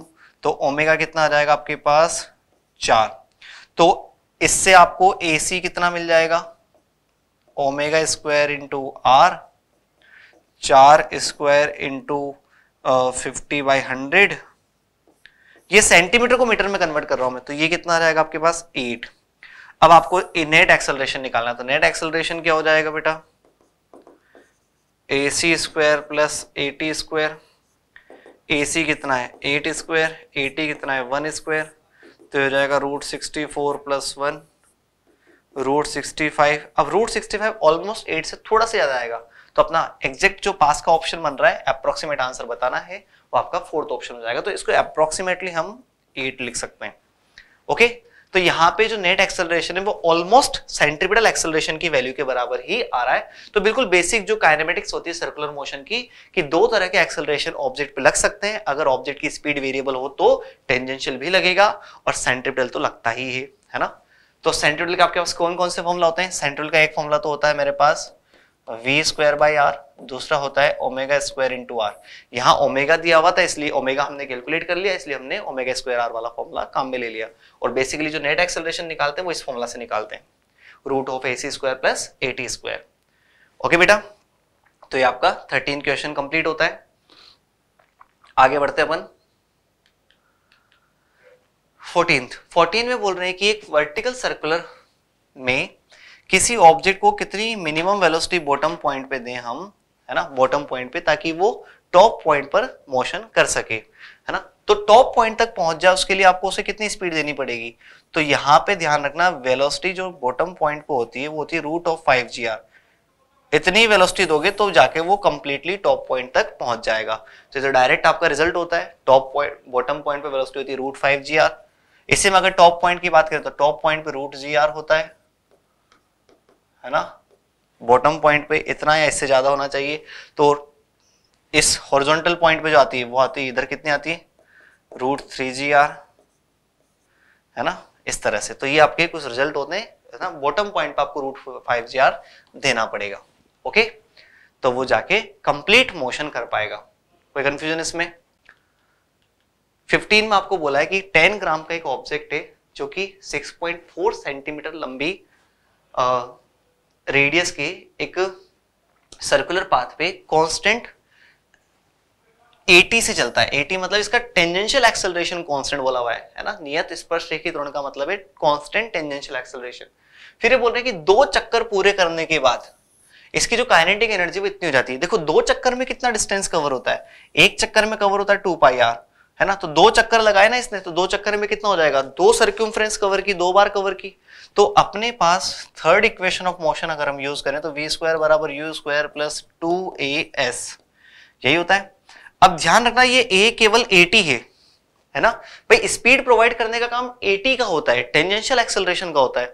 तो ओमेगा कितना आ जाएगा आपके पास चार तो इससे आपको ए सी कितना मिल जाएगा ओमेगा स्क्वायर इंटू आर चार square into fifty by hundred ये सेंटीमीटर को मीटर में कन्वर्ट कर रहा हूं मैं तो ये कितना रहेगा आपके पास एट अब आपको नेट एक्सेलरेशन निकालना तो नेट एक्सेलरेशन क्या हो जाएगा बेटा a c square plus a t square a c कितना है एट स्क्वायर एटी कितना है वन स्क्वायर तो हो जाएगा root sixty four plus one root sixty five अब root sixty five almost eight से थोड़ा सा ज़्यादा आएगा तो अपना एग्जैक्ट जो पास का ऑप्शन बन रहा है अप्रोक्सीमेट आंसर बताना है वो आपका फोर्थ ऑप्शन हो जाएगा तो इसको अप्रोक्सीमेटली हम एट लिख सकते हैं ओके तो यहाँ पे जो नेट एक्सेलरेशन है वो ऑलमोस्ट सेंट्रिपिटल एक्सेलरेशन की वैल्यू के बराबर ही आ रहा है तो बिल्कुल बेसिक जो काइनेमेटिक्स होती है सर्कुलर मोशन की कि दो तरह के एक्सेलरेशन ऑब्जेक्ट पे लग सकते हैं अगर ऑब्जेक्ट की स्पीड वेरिएबल हो तो टेंजेंशियल भी लगेगा और सेंट्रिपिटल तो लगता ही है है ना तो सेंट्रिपिटल के आपके पास कौन कौन से फॉर्मुला होते हैं सेंट्रल का एक फॉर्मुला तो होता है मेरे पास वी स्क्वायर बाई आर दूसरा होता है ओमेगा स्क्वायर इंटू आर यहाँ ओमेगा दिया हुआ था इसलिए ओमेगा हमने कैलकुलेट कर लिया इसलिए हमने ओमेगा स्क्वायर आर वाला फॉर्मूला काम में ले लिया और बेसिकली जो नेट एक्सेलरेशन निकालते हैं वो इस फॉर्मूला से निकालते हैं root of a c square plus a t square okay बेटा तो ये आपका थर्टीन क्वेश्चन कंप्लीट होता है आगे बढ़ते अपन फोर्टीन फोर्टीन में बोल रहे हैं कि एक वर्टिकल सर्कुलर में किसी ऑब्जेक्ट को कितनी मिनिमम वेलोसिटी बॉटम पॉइंट पे दें हम है ना बॉटम पॉइंट पे ताकि वो टॉप पॉइंट पर मोशन कर सके है ना तो टॉप पॉइंट तक पहुंच जाए उसके लिए आपको उसे कितनी स्पीड देनी पड़ेगी तो यहाँ पे ध्यान रखना वेलोसिटी जो बॉटम पॉइंट पे होती है वो होती है root of five g r इतनी वेलोसिटी दोगे तो जाके वो कंप्लीटली टॉप पॉइंट तक पहुंच जाएगा तो जो तो डायरेक्ट आपका रिजल्ट होता है टॉप पॉइंट बॉटम पॉइंट पे वेलोसिटी होती है रूट फाइव जी आर इसी में अगर टॉप पॉइंट की बात करें तो टॉप पॉइंट पे रूट जी आर होता है है ना बॉटम पॉइंट पे इतना या इससे ज़्यादा होना चाहिए तो इस हॉरिजॉन्टल पॉइंट पे जो आती है वो आती है इधर कितनी आती है रूट थ्री जी आर है ना इस तरह से तो ये आपके कुछ रिजल्ट होते हैं ना बॉटम पॉइंट पे आपको रूट फाइव जी आर देना पड़ेगा ओके तो वो जाके कंप्लीट मोशन कर पाएगा कोई कंफ्यूजन इसमें 15 में आपको बोला है कि 10 ग्राम का एक ऑब्जेक्ट है जो कि 6.4 सेंटीमीटर लंबी रेडियस के एक सर्कुलर पाथ पे कांस्टेंट 80 से चलता है 80 मतलब इसका टेंजेंशियल एक्सेलरेशन कांस्टेंट बोला हुआ है है ना नियत स्पर्श रेखी त्रोण का मतलब है कांस्टेंट टेंजेंशियल एक्सेलरेशन फिर ये बोल रहे हैं कि दो चक्कर पूरे करने के बाद इसकी जो काइनेटिक एनर्जी वो इतनी हो जाती है देखो दो चक्कर में कितना डिस्टेंस कवर होता है एक चक्कर में कवर होता है टू पाई आर है ना तो दो चक्कर लगाए ना इसने तो दो चक्कर में कितना हो जाएगा दो सर्क्यूम कवर की दो बार कवर की तो अपने पास थर्ड इक्वेशन ऑफ मोशन अगर हम यूज करें तो वी स्क्वायर बराबर u square plus two a s यही होता है अब ध्यान रखना ये ए केवल एटी है है ना भाई स्पीड प्रोवाइड करने का काम एटी का होता है टेंजेंशियल एक्सेलरेशन का होता है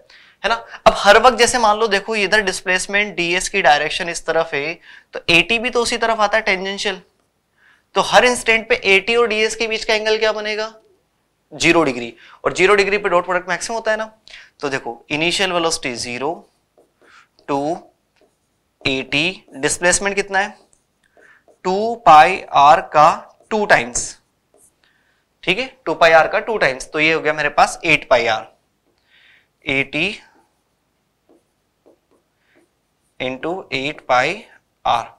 है ना अब हर वक्त जैसे मान लो देखो इधर डिस्प्लेसमेंट डीएस की डायरेक्शन इस तरफ है तो एटी भी तो उसी तरफ आता है टेंजेंशियल तो हर इंस्टेंट पे एटी और डीएस के बीच का एंगल क्या बनेगा जीरो डिग्री और जीरो डिग्री पे डॉट प्रोडक्ट मैक्सिमम होता है ना तो देखो initial velocity zero two a t displacement कितना है टू पाई आर का टू टाइम्स ठीक है टू पाई आर का टू टाइम्स तो ये हो गया मेरे पास eight pi r a t into eight pi r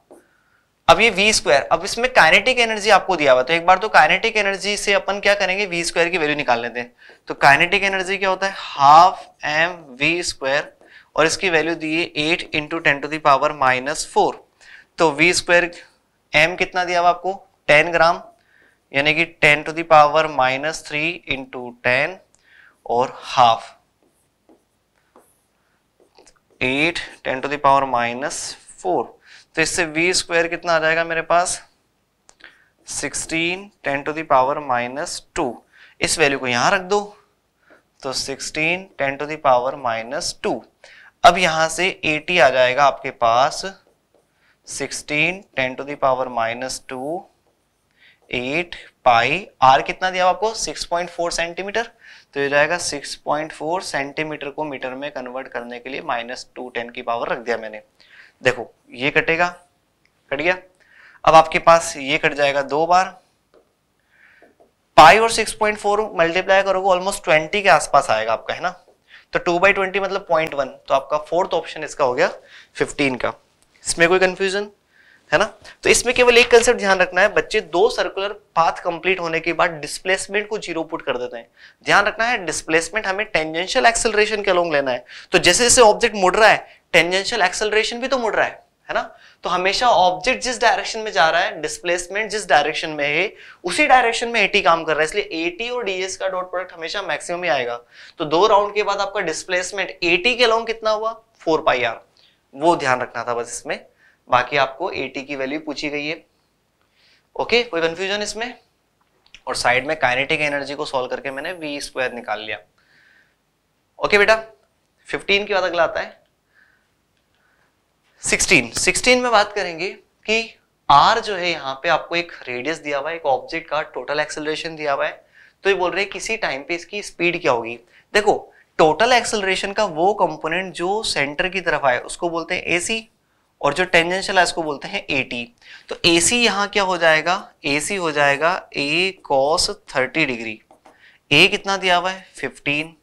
अब ये वी स्क्वायर अब इसमें काइनेटिक एनर्जी आपको दिया हुआ तो एक बार तो काइनेटिक एनर्जी से अपन क्या करेंगे वी स्क्वायर की वैल्यू निकाल लेते हैं तो काइनेटिक एनर्जी क्या होता है हाफ एम वी स्क्वायर और इसकी वैल्यू दी है eight into ten to the power minus four तो वी स्क्वायर एम कितना दिया हुआ आपको टेन ग्राम यानी कि ten to the power minus three into ten और half eight ten to the power minus four तो इससे वी स्क्वायर कितना आ जाएगा मेरे पास 16 ten to the power minus two इस वैल्यू को यहां रख दो तो 16 ten to the power minus two अब यहां से 80 आ जाएगा आपके पास 16 ten to the power minus two eight pi r कितना दिया आपको 6.4 सेंटीमीटर तो ये जाएगा 6.4 सेंटीमीटर को मीटर में कन्वर्ट करने के लिए माइनस टू टेन की पावर रख दिया मैंने देखो ये कटेगा कट गया अब आपके पास ये कट जाएगा दो बार पाई और 6.4 मल्टीप्लाई करोगे ऑलमोस्ट 20 के आसपास आएगा आपका है ना तो 2 बाई ट्वेंटी मतलब पॉइंट वन तो आपका फोर्थ ऑप्शन इसका हो गया 15 का इसमें कोई कंफ्यूजन है ना तो इसमें केवल एक कंसेप्ट ध्यान रखना है बच्चे दो सर्कुलर पाथ कंप्लीट होने के बाद डिस्प्लेसमेंट को जीरो पुट कर देते हैं ध्यान रखना है डिस्प्लेसमेंट हमें टेंजेंशियल एक्सेलरेशन के अलोंग लेना है तो जैसे जैसे ऑब्जेक्ट मुड़ रहा है टेंजेंशियल एक्सेलरेशन भी तो मुड़ रहा है है ना तो हमेशा ऑब्जेक्ट जिस डायरेक्शन में जा रहा है डिस्प्लेसमेंट जिस डायरेक्शन में है उसी डायरेक्शन में एटी काम कर रहा है इसलिए एटी और डीएस का डॉट प्रोडक्ट हमेशा मैक्सिमम ही आएगा तो दो राउंड के बाद आपका डिस्प्लेसमेंट एटी के अलोंग कितना हुआ फोर पाई आर वो ध्यान रखना था बस इसमें बाकी आपको एटी की वैल्यू पूछी गई है ओके कोई कंफ्यूजन इसमें और साइड में काइनेटिक एनर्जी को सॉल्व करके मैंने वी स्क्वायर निकाल लिया ओके बेटा 15 के बाद अगला आता है सिक्सटीन सिक्सटीन में बात करेंगे कि आर जो है यहाँ पे आपको एक रेडियस दिया हुआ है एक ऑब्जेक्ट का टोटल एक्सेलरेशन दिया हुआ है तो ये बोल रहे हैं किसी टाइम पे इसकी स्पीड क्या होगी देखो टोटल एक्सेलरेशन का वो कंपोनेंट जो सेंटर की तरफ आए उसको बोलते हैं एसी और जो टेंजेंशियल है उसको बोलते हैं एटी तो ए सी यहाँ क्या हो जाएगा ए सी हो जाएगा a cos thirty degree a कितना दिया हुआ है फिफ्टीन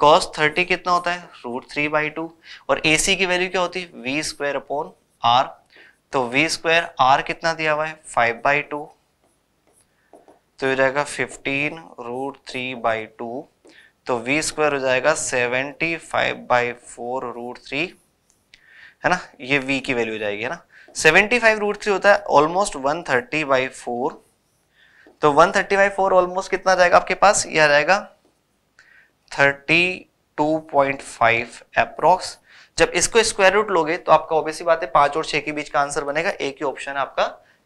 कॉस थर्टी कितना होता है रूट थ्री बाई टू और ए सी की वैल्यू क्या होती है वी स्क्वायर अपॉन आर तो वी स्क्वायर आर कितना दिया हुआ है फाइव बाई टू तो जाएगा fifteen root three by two तो वी स्क्वायर हो जाएगा seventy five by four root three है ना ये वी की वैल्यू हो जाएगी है ना सेवेंटी फाइव रूट थ्री होता है almost one thirty by four तो one thirty by four almost कितना जाएगा आपके पास यह आ जाएगा 32.5 अप्रोक्स जब इसको स्क्वायर रूट लोगे तो आपका ओबेसी बात है पांच और छह के बीच का आंसर बनेगा एक ही ऑप्शन है आपका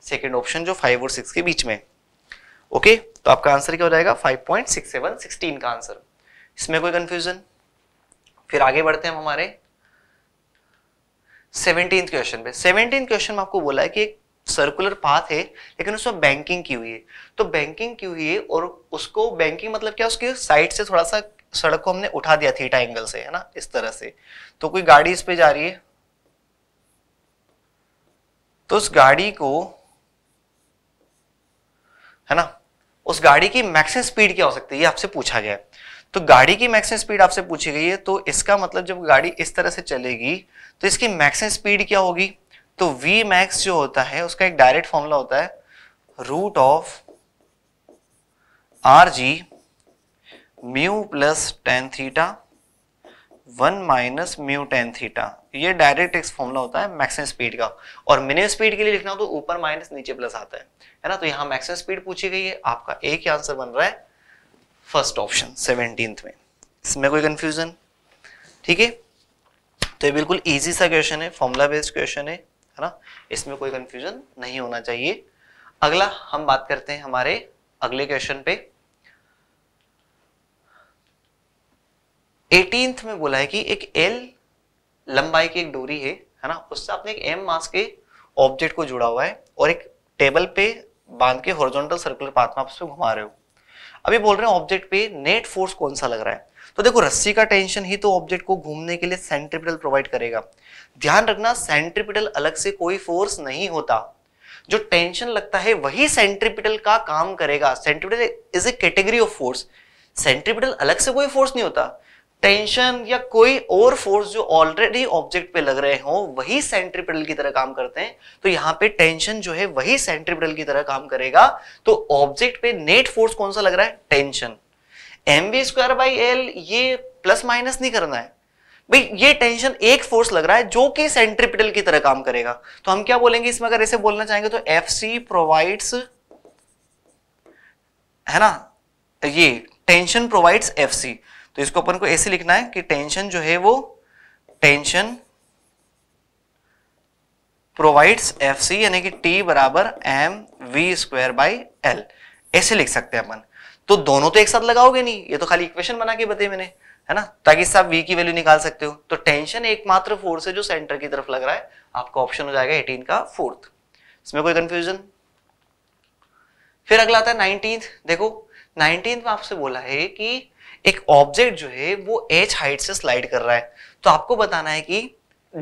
सेकेंड ऑप्शन जो फाइव और सिक्स के बीच में ओके तो आपका आंसर क्या हो जाएगा five point six seven sixteen का आंसर इसमें कोई कंफ्यूजन फिर आगे बढ़ते हैं हम हमारे सेवनटीन क्वेश्चन पे सेवनटीन क्वेश्चन में आपको बोला है कि एक सर्कुलर पाथ है लेकिन उसमें बैंकिंग की हुई है तो बैंकिंग की हुई है और उसको बैंकिंग मतलब क्या उसकी साइड से थोड़ा सा सड़क को हमने उठा दिया थीटा एंगल से है ना इस तरह से तो कोई गाड़ी इस पे जा रही है तो उस गाड़ी को है ना उस गाड़ी की मैक्सिमम स्पीड क्या हो सकती है ये आपसे पूछा गया है तो गाड़ी की मैक्सिमम स्पीड आपसे पूछी गई है तो इसका मतलब जब गाड़ी इस तरह से चलेगी तो इसकी मैक्सिमम स्पीड क्या होगी तो वी मैक्स जो होता है उसका एक डायरेक्ट फॉर्मूला होता है root of r g mu plus tan theta one minus mu tan theta ये डायरेक्ट एक्स फॉर्मूला होता है मैक्सिमम स्पीड का और मिनिमम स्पीड के लिए लिखना हो तो ऊपर माइनस नीचे प्लस आता है है ना तो यहां मैक्सिमम स्पीड पूछी गई है आपका एक ही आंसर बन रहा है फर्स्ट ऑप्शन सेवनटीन में इसमें कोई कंफ्यूजन ठीक है तो ये बिल्कुल ईजी सा क्वेश्चन है फॉर्मूला बेस्ड क्वेश्चन है है ना इसमें कोई कंफ्यूजन नहीं होना चाहिए अगला हम बात करते हैं हमारे अगले क्वेश्चन पे एटीन में बोला है कि एक एल लंबाई की एक डोरी है है ना उससे आपने एक एम मास के ऑब्जेक्ट को जुड़ा हुआ है और एक टेबल पे बांध के हॉरिजॉन्टल सर्कुलर पाथ में आप उसको घुमा रहे हो अभी बोल रहे हैं ऑब्जेक्ट पे नेट फोर्स कौन सा लग रहा है तो देखो रस्सी का टेंशन ही तो ऑब्जेक्ट को घूमने के लिए सेंट्रिपिटल प्रोवाइड करेगा ध्यान रखना सेंट्रिपिटल अलग से कोई फोर्स नहीं होता जो टेंशन लगता है वही सेंट्रिपिटल का काम करेगा centripetal is a category of force centripetal अलग से कोई फोर्स नहीं होता टेंशन या कोई और फोर्स जो ऑलरेडी ऑब्जेक्ट पे लग रहे हो वही सेंट्रीपिटल की तरह काम करते हैं तो यहाँ पे टेंशन जो है वही सेंट्रीपिटल की तरह काम करेगा तो ऑब्जेक्ट पे नेट फोर्स कौन सा लग रहा है tension m we square by l ये प्लस माइनस नहीं करना है भाई ये टेंशन एक फोर्स लग रहा है जो कि सेंट्रीपिटल की तरह काम करेगा तो हम क्या बोलेंगे इसमें अगर ऐसे बोलना चाहेंगे तो एफ सी प्रोवाइड्स है ना ये टेंशन प्रोवाइड्स एफ सी तो इसको अपन को ऐसे लिखना है कि टेंशन जो है वो टेंशन प्रोवाइड्स एफ सी यानी कि टी बराबर m we square by l ऐसे लिख सकते हैं अपन तो दोनों तो एक साथ लगाओगे नहीं ये तो खाली इक्वेशन बना के बताए मैंने है ना ताकि आप वी की वैल्यू निकाल सकते हो तो टेंशन एकमात्र फोर्स है जो सेंटर की तरफ लग रहा है आपका ऑप्शन हो जाएगा एटीन का फोर्थ इसमें कोई कंफ्यूजन फिर अगला आता है नाइनटीन देखो नाइनटीन में आपसे बोला है कि एक ऑब्जेक्ट जो है वो एच हाइट से स्लाइड कर रहा है तो आपको बताना है कि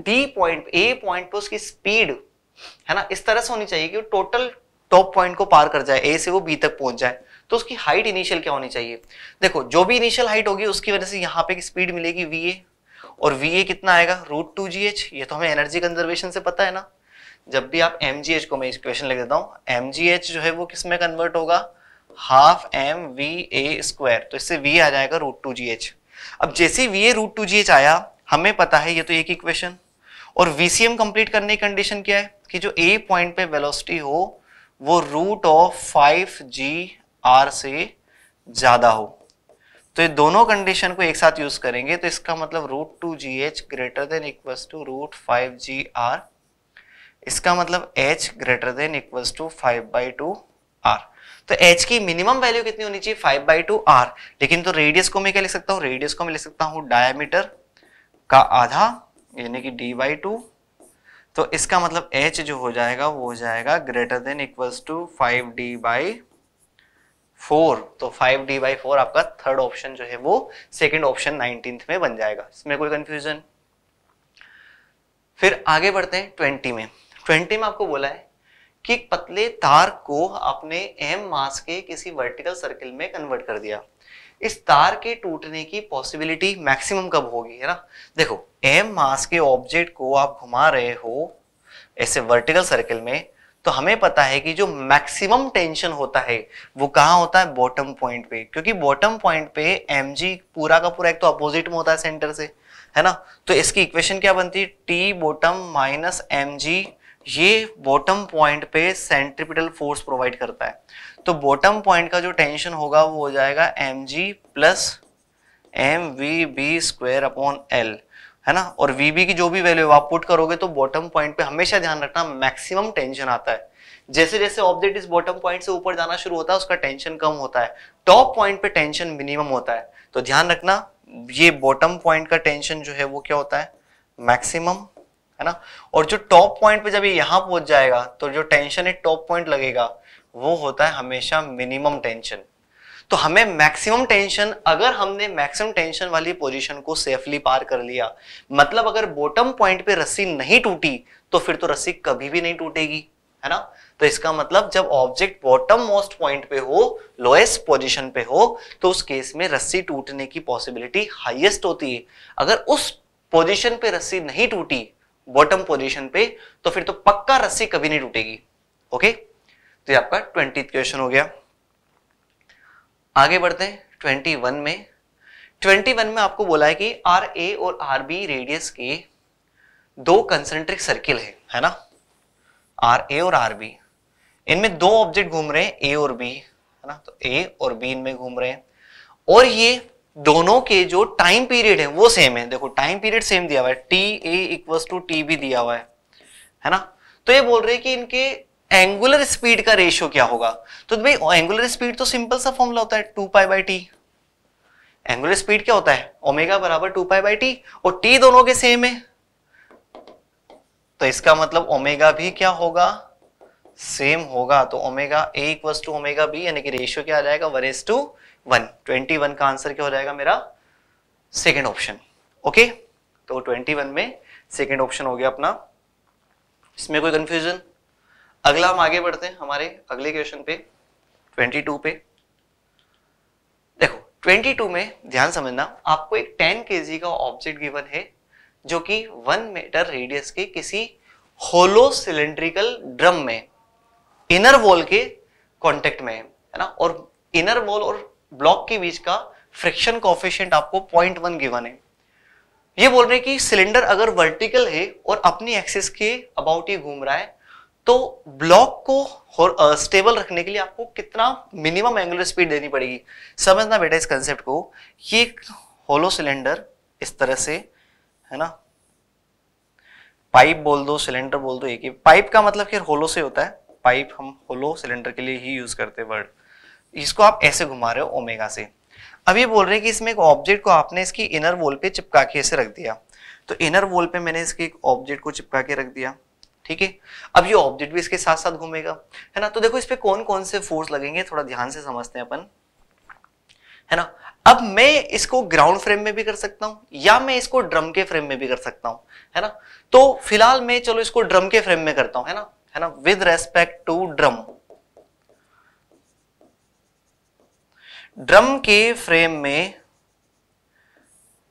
डी पॉइंट ए पॉइंट पे उसकी स्पीड है ना इस तरह से होनी चाहिए कि टोटल टॉप पॉइंट को पार कर जाए ए से वो बी तक पहुंच जाए तो उसकी हाइट इनिशियल क्या होनी चाहिए देखो जो भी इनिशियल हाइट होगी उसकी वजह से यहाँ पे स्पीड मिलेगी वी ए और वी ए कितना आएगा रूट टू जी एच ये तो हमें एनर्जी कंजर्वेशन से पता है ना जब भी आप एम जी एच को मैं इक्वेशन लिख देता हूँ एम जी एच जो है वो किस में कन्वर्ट होगा half M v a square तो इससे वी आ जाएगा रूट टू जी एच अब जैसे v a root two ji h आया हमें पता है ये तो एक इक्वेशन और वीसीएम कंप्लीट करने की कंडीशन क्या है कि जो ए पॉइंट पे वेलोसिटी हो वो root of five g r से ज़्यादा हो तो ये दोनों कंडीशन को एक साथ यूज करेंगे तो इसका मतलब root two ji h greater than equals to root five g r इसका मतलब h greater than equals to five by two r तो एच की मिनिमम वैल्यू कितनी होनी चाहिए फाइव बाई टू आर लेकिन तो रेडियस को मैं क्या लिख सकता हूँ रेडियस को मैं लिख सकता हूँ डायमीटर का आधा यानी कि डी बाई टू तो इसका मतलब एच जो हो जाएगा वो हो जाएगा greater than equals to five d by four तो फाइव डी बाई फोर आपका थर्ड ऑप्शन जो है वो सेकेंड ऑप्शन नाइनटीन में बन जाएगा इसमें कोई कंफ्यूजन फिर आगे बढ़ते हैं ट्वेंटी में ट्वेंटी में आपको बोला है कि एक पतले तार को अपने एम मास के किसी वर्टिकल सर्किल में कन्वर्ट कर दिया इस तार के टूटने की पॉसिबिलिटी मैक्सिमम कब होगी है ना देखो एम मास के ऑब्जेक्ट को आप घुमा रहे हो ऐसे वर्टिकल सर्किल में तो हमें पता है कि जो मैक्सिमम टेंशन होता है वो कहाँ होता है बॉटम पॉइंट पे क्योंकि बॉटम पॉइंट पे एम पूरा का पूरा एक तो अपोजिट में होता है सेंटर से है ना तो इसकी इक्वेशन क्या बनती है t bottom minus m g ये बॉटम पॉइंट पे सेंट्रिपिटल फोर्स प्रोवाइड करता है तो बॉटम पॉइंट का जो टेंशन होगा वो हो जाएगा m g plus M v b square upon l है ना और वी बी की जो भी वैल्यू आप पुट करोगे तो बॉटम पॉइंट पे हमेशा ध्यान रखना मैक्सिमम टेंशन आता है जैसे जैसे ऑब्जेक्ट इस बॉटम पॉइंट से ऊपर जाना शुरू होता है उसका टेंशन कम होता है टॉप पॉइंट पे टेंशन मिनिमम होता है तो ध्यान रखना ये बॉटम पॉइंट का टेंशन जो है वो क्या होता है मैक्सिमम है ना और जो टॉप पॉइंट पे जब ये यहां पहुंच जाएगा तो जो टेंशन है टॉप पॉइंट लगेगा वो होता है हमेशा मिनिमम टेंशन तो हमें मैक्सिमम टेंशन अगर हमने मैक्सिमम टेंशन वाली पोजीशन को सेफली पार कर लिया मतलब अगर बॉटम पॉइंट पे रस्सी नहीं टूटी तो फिर तो रस्सी कभी भी नहीं टूटेगी है ना तो इसका मतलब जब ऑब्जेक्ट बॉटम मोस्ट पॉइंट पे हो लोएस्ट पोजीशन पे हो तो उस केस में रस्सी टूटने की पॉसिबिलिटी हाईएस्ट होती है अगर उस पोजिशन पे रस्सी नहीं टूटी बॉटम पोजीशन पे तो फिर तो पक्का रस्सी कभी नहीं टूटेगी ओके तो ये आपका ट्वेंटी क्वेश्चन हो गया आगे बढ़ते हैं ट्वेंटी वन में ट्वेंटी वन में आपको बोला है कि आर ए और आर बी रेडियस के दो कंसेंट्रिक सर्किल है है ना आर ए और आर बी इनमें दो ऑब्जेक्ट घूम रहे हैं ए और बी है ना तो ए और बी इनमें घूम रहे हैं और ये दोनों के जो टाइम पीरियड है वो सेम है देखो टाइम पीरियड सेम दिया हुआ है t a equal to t भी दिया हुआ है है ना तो ये बोल रहे हैं कि इनके एंगुलर स्पीड का रेशियो क्या होगा तो भाई एंगुलर स्पीड तो सिंपल सा फॉर्मूला होता है two pi by t angular speed क्या होता है ओमेगा बराबर टू पाई बाई टी और टी दोनों के सेम है तो इसका मतलब ओमेगा भी क्या होगा सेम होगा तो omega a equals to omega b यानी कि रेशियो क्या आ जाएगा one is to one twenty one का आंसर क्या हो जाएगा मेरा सेकेंड ऑप्शन ओके तो ट्वेंटी वन में सेकेंड ऑप्शन हो गया अपना इसमें कोई कंफ्यूजन अगला हम आगे बढ़ते हैं हमारे अगले क्वेश्चन पे ट्वेंटी टू पे देखो ट्वेंटी टू में ध्यान समझना आपको एक टेन के का ऑब्जेक्ट गिवन है जो कि वन मीटर रेडियस के किसी होलो सिलेंड्रिकल ड्रम में इनर वॉल के कॉन्टेक्ट में है ना और इनर वॉल और ब्लॉक के बीच का फ्रिक्शन कॉफिशियंट आपको पॉइंट वन गिवन है ये बोल रहे हैं कि सिलेंडर अगर वर्टिकल है और अपनी एक्सिस के अबाउट ही घूम रहा है तो ब्लॉक को और स्टेबल uh, रखने के लिए आपको कितना मिनिमम एंगुलर स्पीड देनी पड़ेगी समझना बेटा इस कंसेप्ट को कि एक होलो सिलेंडर इस तरह से है ना पाइप बोल दो सिलेंडर बोल दो एक ही पाइप का मतलब फिर होलो से होता है पाइप हम होलो सिलेंडर के लिए ही यूज करते वर्ड इसको आप ऐसे घुमा रहे हो ओमेगा से अब ये बोल रहे हैं कि इसमें एक ऑब्जेक्ट को आपने इसकी इनर वॉल पे चिपका के ऐसे रख दिया तो इनर वॉल पे मैंने इसके एक ऑब्जेक्ट को चिपका के रख दिया ठीक है अब ये ऑब्जेक्ट भी इसके साथ साथ घूमेगा है ना तो देखो इस पर कौन कौन से फोर्स लगेंगे थोड़ा ध्यान से समझते हैं अपन है ना अब मैं इसको ग्राउंड फ्रेम में भी कर सकता हूं या मैं इसको ड्रम के फ्रेम में भी कर सकता हूं है ना तो फिलहाल मैं चलो इसको ड्रम के फ्रेम में करता हूं है ना है ना with respect to drum drum के फ्रेम में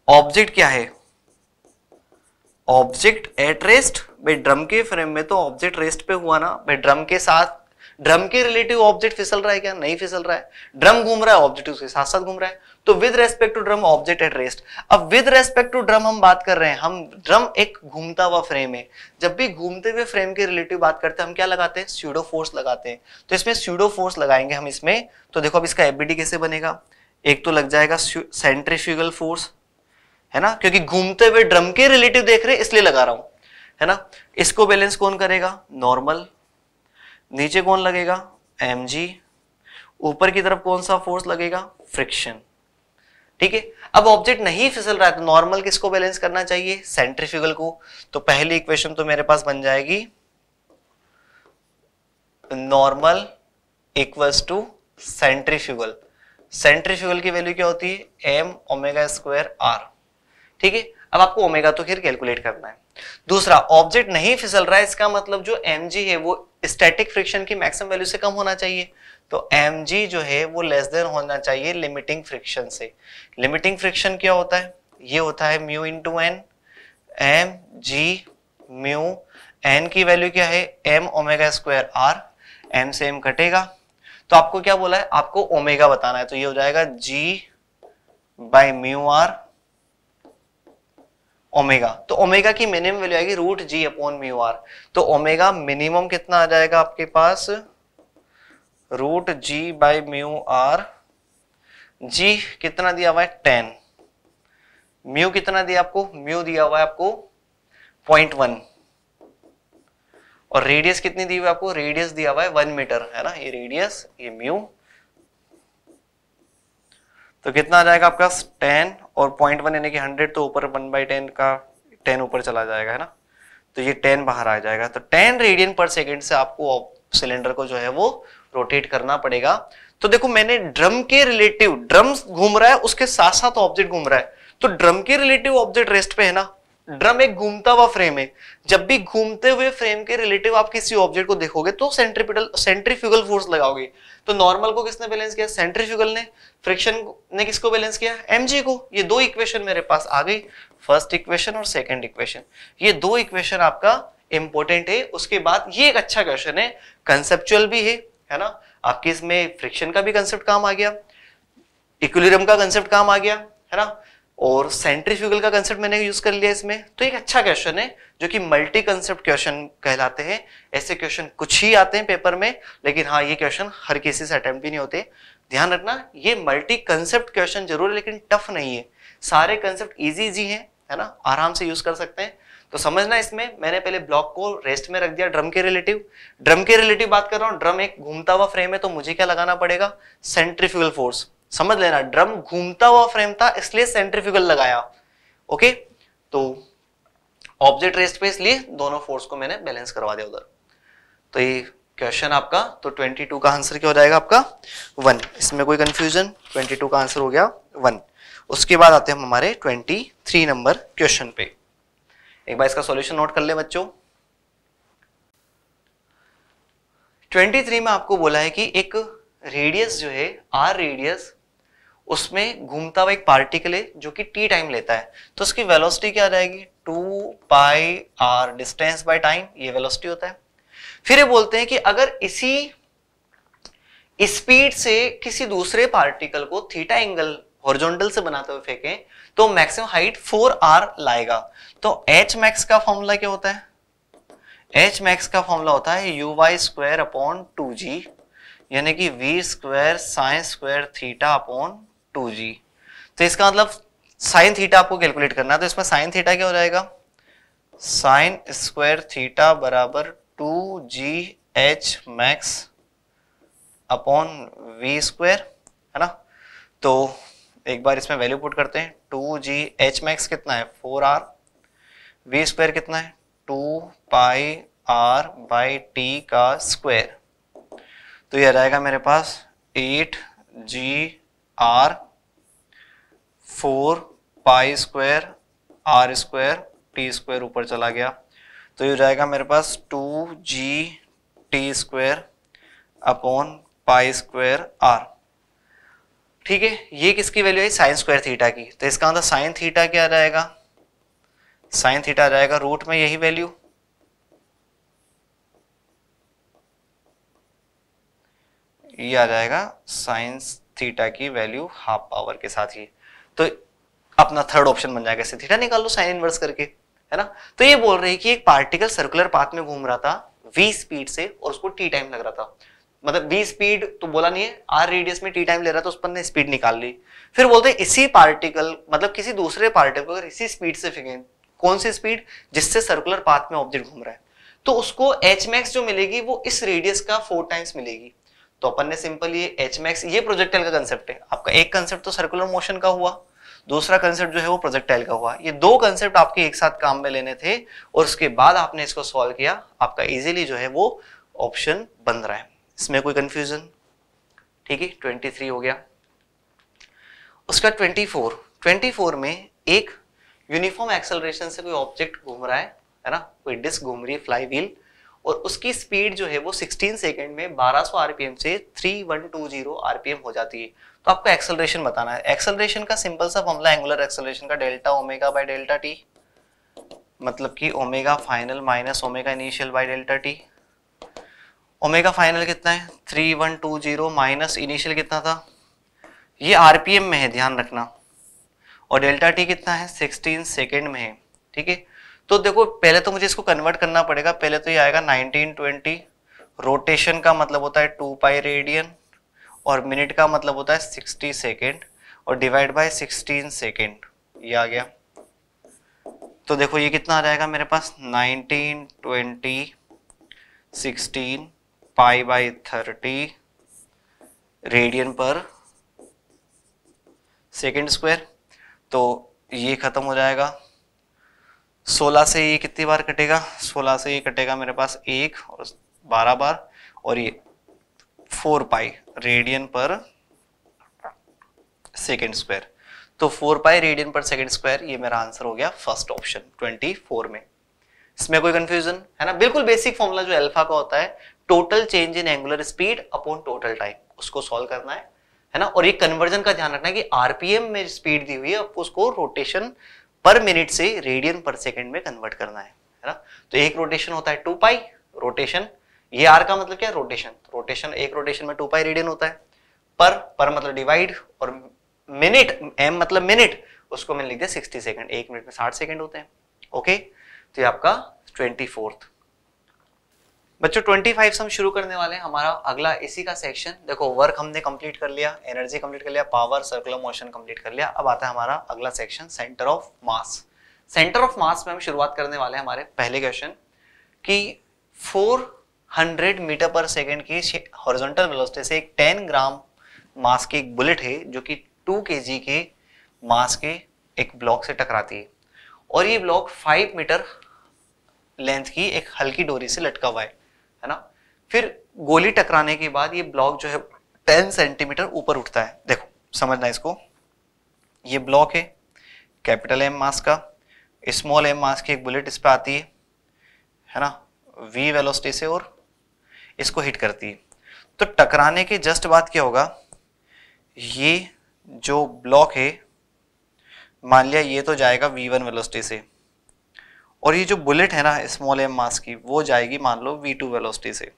ऑब्जेक्ट क्या है ऑब्जेक्ट एट रेस्ट भाई ड्रम के फ्रेम में तो ऑब्जेक्ट रेस्ट पे हुआ ना भाई ड्रम के साथ ड्रम के रिलेटिव ऑब्जेक्ट फिसल रहा है क्या नहीं फिसल रहा है ड्रम घूम रहा है ऑब्जेक्ट उसके साथ साथ घूम रहा है तो with respect to drum object at rest अब विद रेस्पेक्ट टू ड्रम हम बात कर रहे हैं हम ड्रम एक घूमता हुआ फ्रेम है जब भी घूमते हुए फ्रेम के रिलेटिव बात करते हैं हम क्या लगाते हैं स्यूडो फोर्स लगाते हैं तो इसमें स्यूडो फोर्स लगाएंगे हम इसमें तो देखो अब इसका एबीडी कैसे बनेगा एक तो लग जाएगा सेंट्रीफ्यूगल फोर्स है ना क्योंकि घूमते हुए ड्रम के रिलेटिव देख रहे हैं इसलिए लगा रहा हूं है ना इसको बैलेंस कौन करेगा नॉर्मल नीचे कौन लगेगा एम ऊपर की तरफ कौन सा फोर्स लगेगा फ्रिक्शन ठीक है अब ऑब्जेक्ट नहीं फिसल रहा है तो नॉर्मल किसको बैलेंस करना चाहिए सेंट्रीफ्यूगल को तो पहली इक्वेशन तो मेरे पास बन जाएगी normal equals to centrifugal centrifugal की वैल्यू क्या होती है एम ओमेगा स्क्वायर आर ठीक है अब आपको ओमेगा तो फिर कैलकुलेट करना है दूसरा ऑब्जेक्ट नहीं फिसल रहा है इसका मतलब जो एम है वो स्टैटिक फ्रिक्शन की मैक्सिमम वैल्यू से कम होना चाहिए तो एम जी जो है वो लेस देन होना चाहिए लिमिटिंग फ्रिक्शन से लिमिटिंग फ्रिक्शन क्या होता है ये होता है mu into n m g mu n की वैल्यू क्या है m omega square r m से एम कटेगा तो आपको क्या बोला है आपको ओमेगा बताना है तो ये हो जाएगा g by mu r omega तो ओमेगा की मिनिमम वैल्यू आएगी root g upon mu r तो ओमेगा मिनिमम कितना आ जाएगा आपके पास root g by mu r g कितना दिया हुआ है टेन म्यू कितना दिया आपको म्यू दिया हुआ है आपको पॉइंट वन और रेडियस कितनी दी हुई आपको रेडियस दिया हुआ है वन मीटर है ना ये रेडियस ये म्यू तो कितना आ जाएगा आपका टेन और पॉइंट वन यानी कि हंड्रेड तो ऊपर वन बाई टेन का टेन ऊपर चला जाएगा है ना तो ये टेन बाहर आ जाएगा तो टेन रेडियन पर सेकेंड से आपको सिलेंडर को जो है वो रोटेट करना पड़ेगा तो देखो मैंने ड्रम के रिलेटिव ड्रम घूम रहा है उसके साथ साथ ऑब्जेक्ट घूम रहा है तो ड्रम के रिलेटिव ऑब्जेक्ट रेस्ट पे है ना ड्रम एक घूमता हुआ फ्रेम है जब भी घूमते हुए फ्रेम के रिलेटिव आप किसी ऑब्जेक्ट को देखोगे तो सेंट्रीपिटल सेंट्रीफ्यूगल फोर्स लगाओगे तो नॉर्मल को किसने बैलेंस किया सेंट्रीफ्यूगल ने फ्रिक्शन ने किसको बैलेंस किया एम को ये दो इक्वेशन मेरे पास आ गई फर्स्ट इक्वेशन और सेकेंड इक्वेशन ये दो इक्वेशन आपका इंपॉर्टेंट है उसके बाद ये एक अच्छा क्वेश्चन है कंसेप्चुअल भी है है ना आपके इसमें फ्रिक्शन का भी कंसेप्ट काम आ गया इक्विलिब्रियम का कंसेप्ट काम आ गया है ना और सेंट्रीफ्यूगल का कंसेप्ट मैंने यूज कर लिया इसमें तो एक अच्छा क्वेश्चन है जो कि मल्टी कंसेप्ट क्वेश्चन कहलाते हैं ऐसे क्वेश्चन कुछ ही आते हैं पेपर में लेकिन हाँ ये क्वेश्चन हर किसी से अटेम्प्ट भी नहीं होते ध्यान रखना ये मल्टी कंसेप्ट क्वेश्चन जरूर है लेकिन टफ नहीं है सारे कंसेप्ट ईजी इजी है ना आराम से यूज कर सकते हैं तो समझना इसमें मैंने पहले ब्लॉक को रेस्ट में रख दिया ड्रम के रिलेटिव ड्रम के रिलेटिव बात कर रहा हूँ ड्रम एक घूमता हुआ फ्रेम है तो मुझे क्या लगाना पड़ेगा सेंट्रीफ्यूगल फोर्स समझ लेना ड्रम घूमता हुआ फ्रेम था इसलिए सेंट्रीफ्यूगल लगाया ओके तो ऑब्जेक्ट रेस्ट पे इसलिए दोनों फोर्स को मैंने बैलेंस करवा दिया उधर तो ये क्वेश्चन आपका तो 22 का आंसर क्या हो जाएगा आपका वन इसमें कोई कंफ्यूजन 22 का आंसर हो गया वन उसके बाद आते हैं हम हमारे 23 नंबर क्वेश्चन पे एक बार इसका सॉल्यूशन नोट कर ले बच्चों 23 में आपको बोला है कि एक रेडियस जो है आर रेडियस उसमें घूमता हुआ एक पार्टिकल है जो कि टी टाइम लेता है तो उसकी वेलोसिटी क्या रहेगी two pi r distance by time ये वेलोसिटी होता है फिर ये बोलते हैं कि अगर इसी स्पीड से किसी दूसरे पार्टिकल को थीटा एंगल हॉरिजॉन्टल से बनाते हुए फेंके तो मैक्सिमम हाइट फोर आर लाएगा तो एच मैक्स का फॉर्मूला क्या होता है एच मैक्स का फॉर्मूला होता है u y square upon two g यानी कि v square sine square theta upon two g तो इसका मतलब साइन थीटा आपको कैलकुलेट करना है तो इसमें साइन थीटा क्या हो जाएगा साइन स्क्वायर थीटा बराबर टू जी h max upon v square है ना तो एक बार इसमें वैल्यू पुट करते हैं टू जी एच मैक्स कितना है फोर आर वी स्क्वायर कितना है two pi r by t का स्क्वायर तो यह जाएगा मेरे पास eight g r four pi square r square t square ऊपर चला गया तो ये जाएगा मेरे पास two g t square upon pi square r ठीक है ये किसकी वैल्यू है साइन स्क्वायर थीटा की तो इसका अंदर मतलब साइन थीटा क्या जाएगा साइन थीटा आ जाएगा रूट में यही वैल्यू ये आ जाएगा साइंस थीटा की वैल्यू हाफ पावर के साथ ही तो अपना थर्ड ऑप्शन बन जाएगा थीटा निकाल लो साइन इनवर्स करके है ना तो ये बोल रहे हैं कि एक पार्टिकल सर्कुलर पाथ में घूम रहा था वी स्पीड से और उसको टी टाइम लग रहा था मतलब वी स्पीड तो बोला नहीं है आर रेडियस में टी टाइम ले रहा था उस पर स्पीड निकाल ली फिर बोलते हैं इसी पार्टिकल मतलब किसी दूसरे पार्टिकल को अगर इसी स्पीड से फेंकें कौन सी स्पीड जिससे सर्कुलर पाथ में ऑब्जेक्ट घूम रहा है तो उसको एच मैक्स जो मिलेगी वो इस रेडियस का फोर टाइम्स मिलेगी तो अपन ने सिंपल ये एच मैक्स ये प्रोजेक्टाइल का कंसेप्ट है आपका एक कंसेप्ट तो सर्कुलर मोशन का हुआ दूसरा कंसेप्ट जो है वो प्रोजेक्टाइल का हुआ ये दो कंसेप्ट आपके एक साथ काम में लेने थे और उसके बाद आपने इसको सॉल्व किया आपका इजीली जो है वो ऑप्शन बन रहा है इसमें कोई कंफ्यूजन ठीक है 23 हो गया उसका 24 24 में एक यूनिफॉर्म एक्सेलरेशन से कोई ऑब्जेक्ट घूम रहा है है ना कोई डिस्क घूम रही है फ्लाई व्हील और उसकी स्पीड जो है वो 16 सेकंड में 1200 आरपीएम से 3120 आरपीएम हो जाती है तो आपको एक्सेलरेशन बताना है एक्सेलरेशन का सिंपल सा फॉर्मला एंगुलर एक्सेलरेशन का delta omega by delta T मतलब कि omega final minus omega initial by delta T omega final कितना है three one two zero minus initial कितना था ये आरपीएम में है ध्यान रखना और डेल्टा टी कितना है सिक्सटीन सेकेंड में है ठीक है तो देखो पहले तो मुझे इसको कन्वर्ट करना पड़ेगा पहले तो ये आएगा नाइनटीन ट्वेंटी रोटेशन का मतलब होता है टू पाई रेडियन और मिनट का मतलब होता है सिक्सटी सेकेंड और डिवाइड बाय सिक्सटीन सेकेंड ये आ गया तो देखो ये कितना आ जाएगा मेरे पास nineteen twenty sixteen pi by thirty radian per second square तो ये ख़त्म हो जाएगा 16 से ये कितनी बार कटेगा 16 से ये कटेगा मेरे पास एक और 12 बार और ये four pi radian per second square तो four pi radian per second square ये मेरा आंसर हो गया फर्स्ट ऑप्शन ट्वेंटी फोर में इसमें कोई कंफ्यूजन है ना बिल्कुल बेसिक फॉर्मूला जो अल्फा का होता है total change in angular speed upon total time उसको सॉल्व करना है है ना और ये कन्वर्जन का ध्यान रखना है कि आरपीएम में स्पीड दी हुई है आपको उसको रोटेशन पर मिनट से रेडियन पर सेकेंड में कन्वर्ट करना है है ना तो एक रोटेशन होता है टू पाई रोटेशन ये आर का मतलब क्या है रोटेशन रोटेशन एक रोटेशन में टू पाई रेडियन होता है पर पर मतलब डिवाइड और मिनट एम मतलब मिनट उसको मैंने लिख दिया सिक्सटी सेकेंड एक मिनट में साठ सेकेंड होते हैं ओके तो ये आपका ट्वेंटी फोर्थ बच्चों ट्वेंटी फाइव से हम शुरू करने वाले हैं हमारा अगला इसी का सेक्शन देखो वर्क हमने कंप्लीट कर लिया एनर्जी कंप्लीट कर लिया पावर सर्कुलर मोशन कंप्लीट कर लिया अब आता है हमारा अगला section centre of mass centre of mass में हम शुरुआत करने वाले हैं हमारे पहले क्वेश्चन कि फोर 100 मीटर पर सेकेंड की हॉरिजॉन्टल वेलोसिटी से एक 10 ग्राम मास की एक बुलेट है जो कि 2 के के मास के एक ब्लॉक से टकराती है और ये ब्लॉक 5 मीटर लेंथ की एक हल्की डोरी से लटका हुआ है है ना फिर गोली टकराने के बाद ये ब्लॉक जो है 10 सेंटीमीटर ऊपर उठता है देखो समझना इसको ये ब्लॉक है कैपिटल एम मास का स्मॉल एम मास की एक बुलेट इस पर आती है है ना वी वेलोसिटी से और इसको हिट करती है तो टकराने के जस्ट बाद क्या होगा ये जो ब्लॉक है मान लिया ये तो जाएगा v1 वन वेलोसिटी से और ये जो बुलेट है ना स्मॉल एम मास की वो जाएगी मान लो v2 टू वेलोसिटी से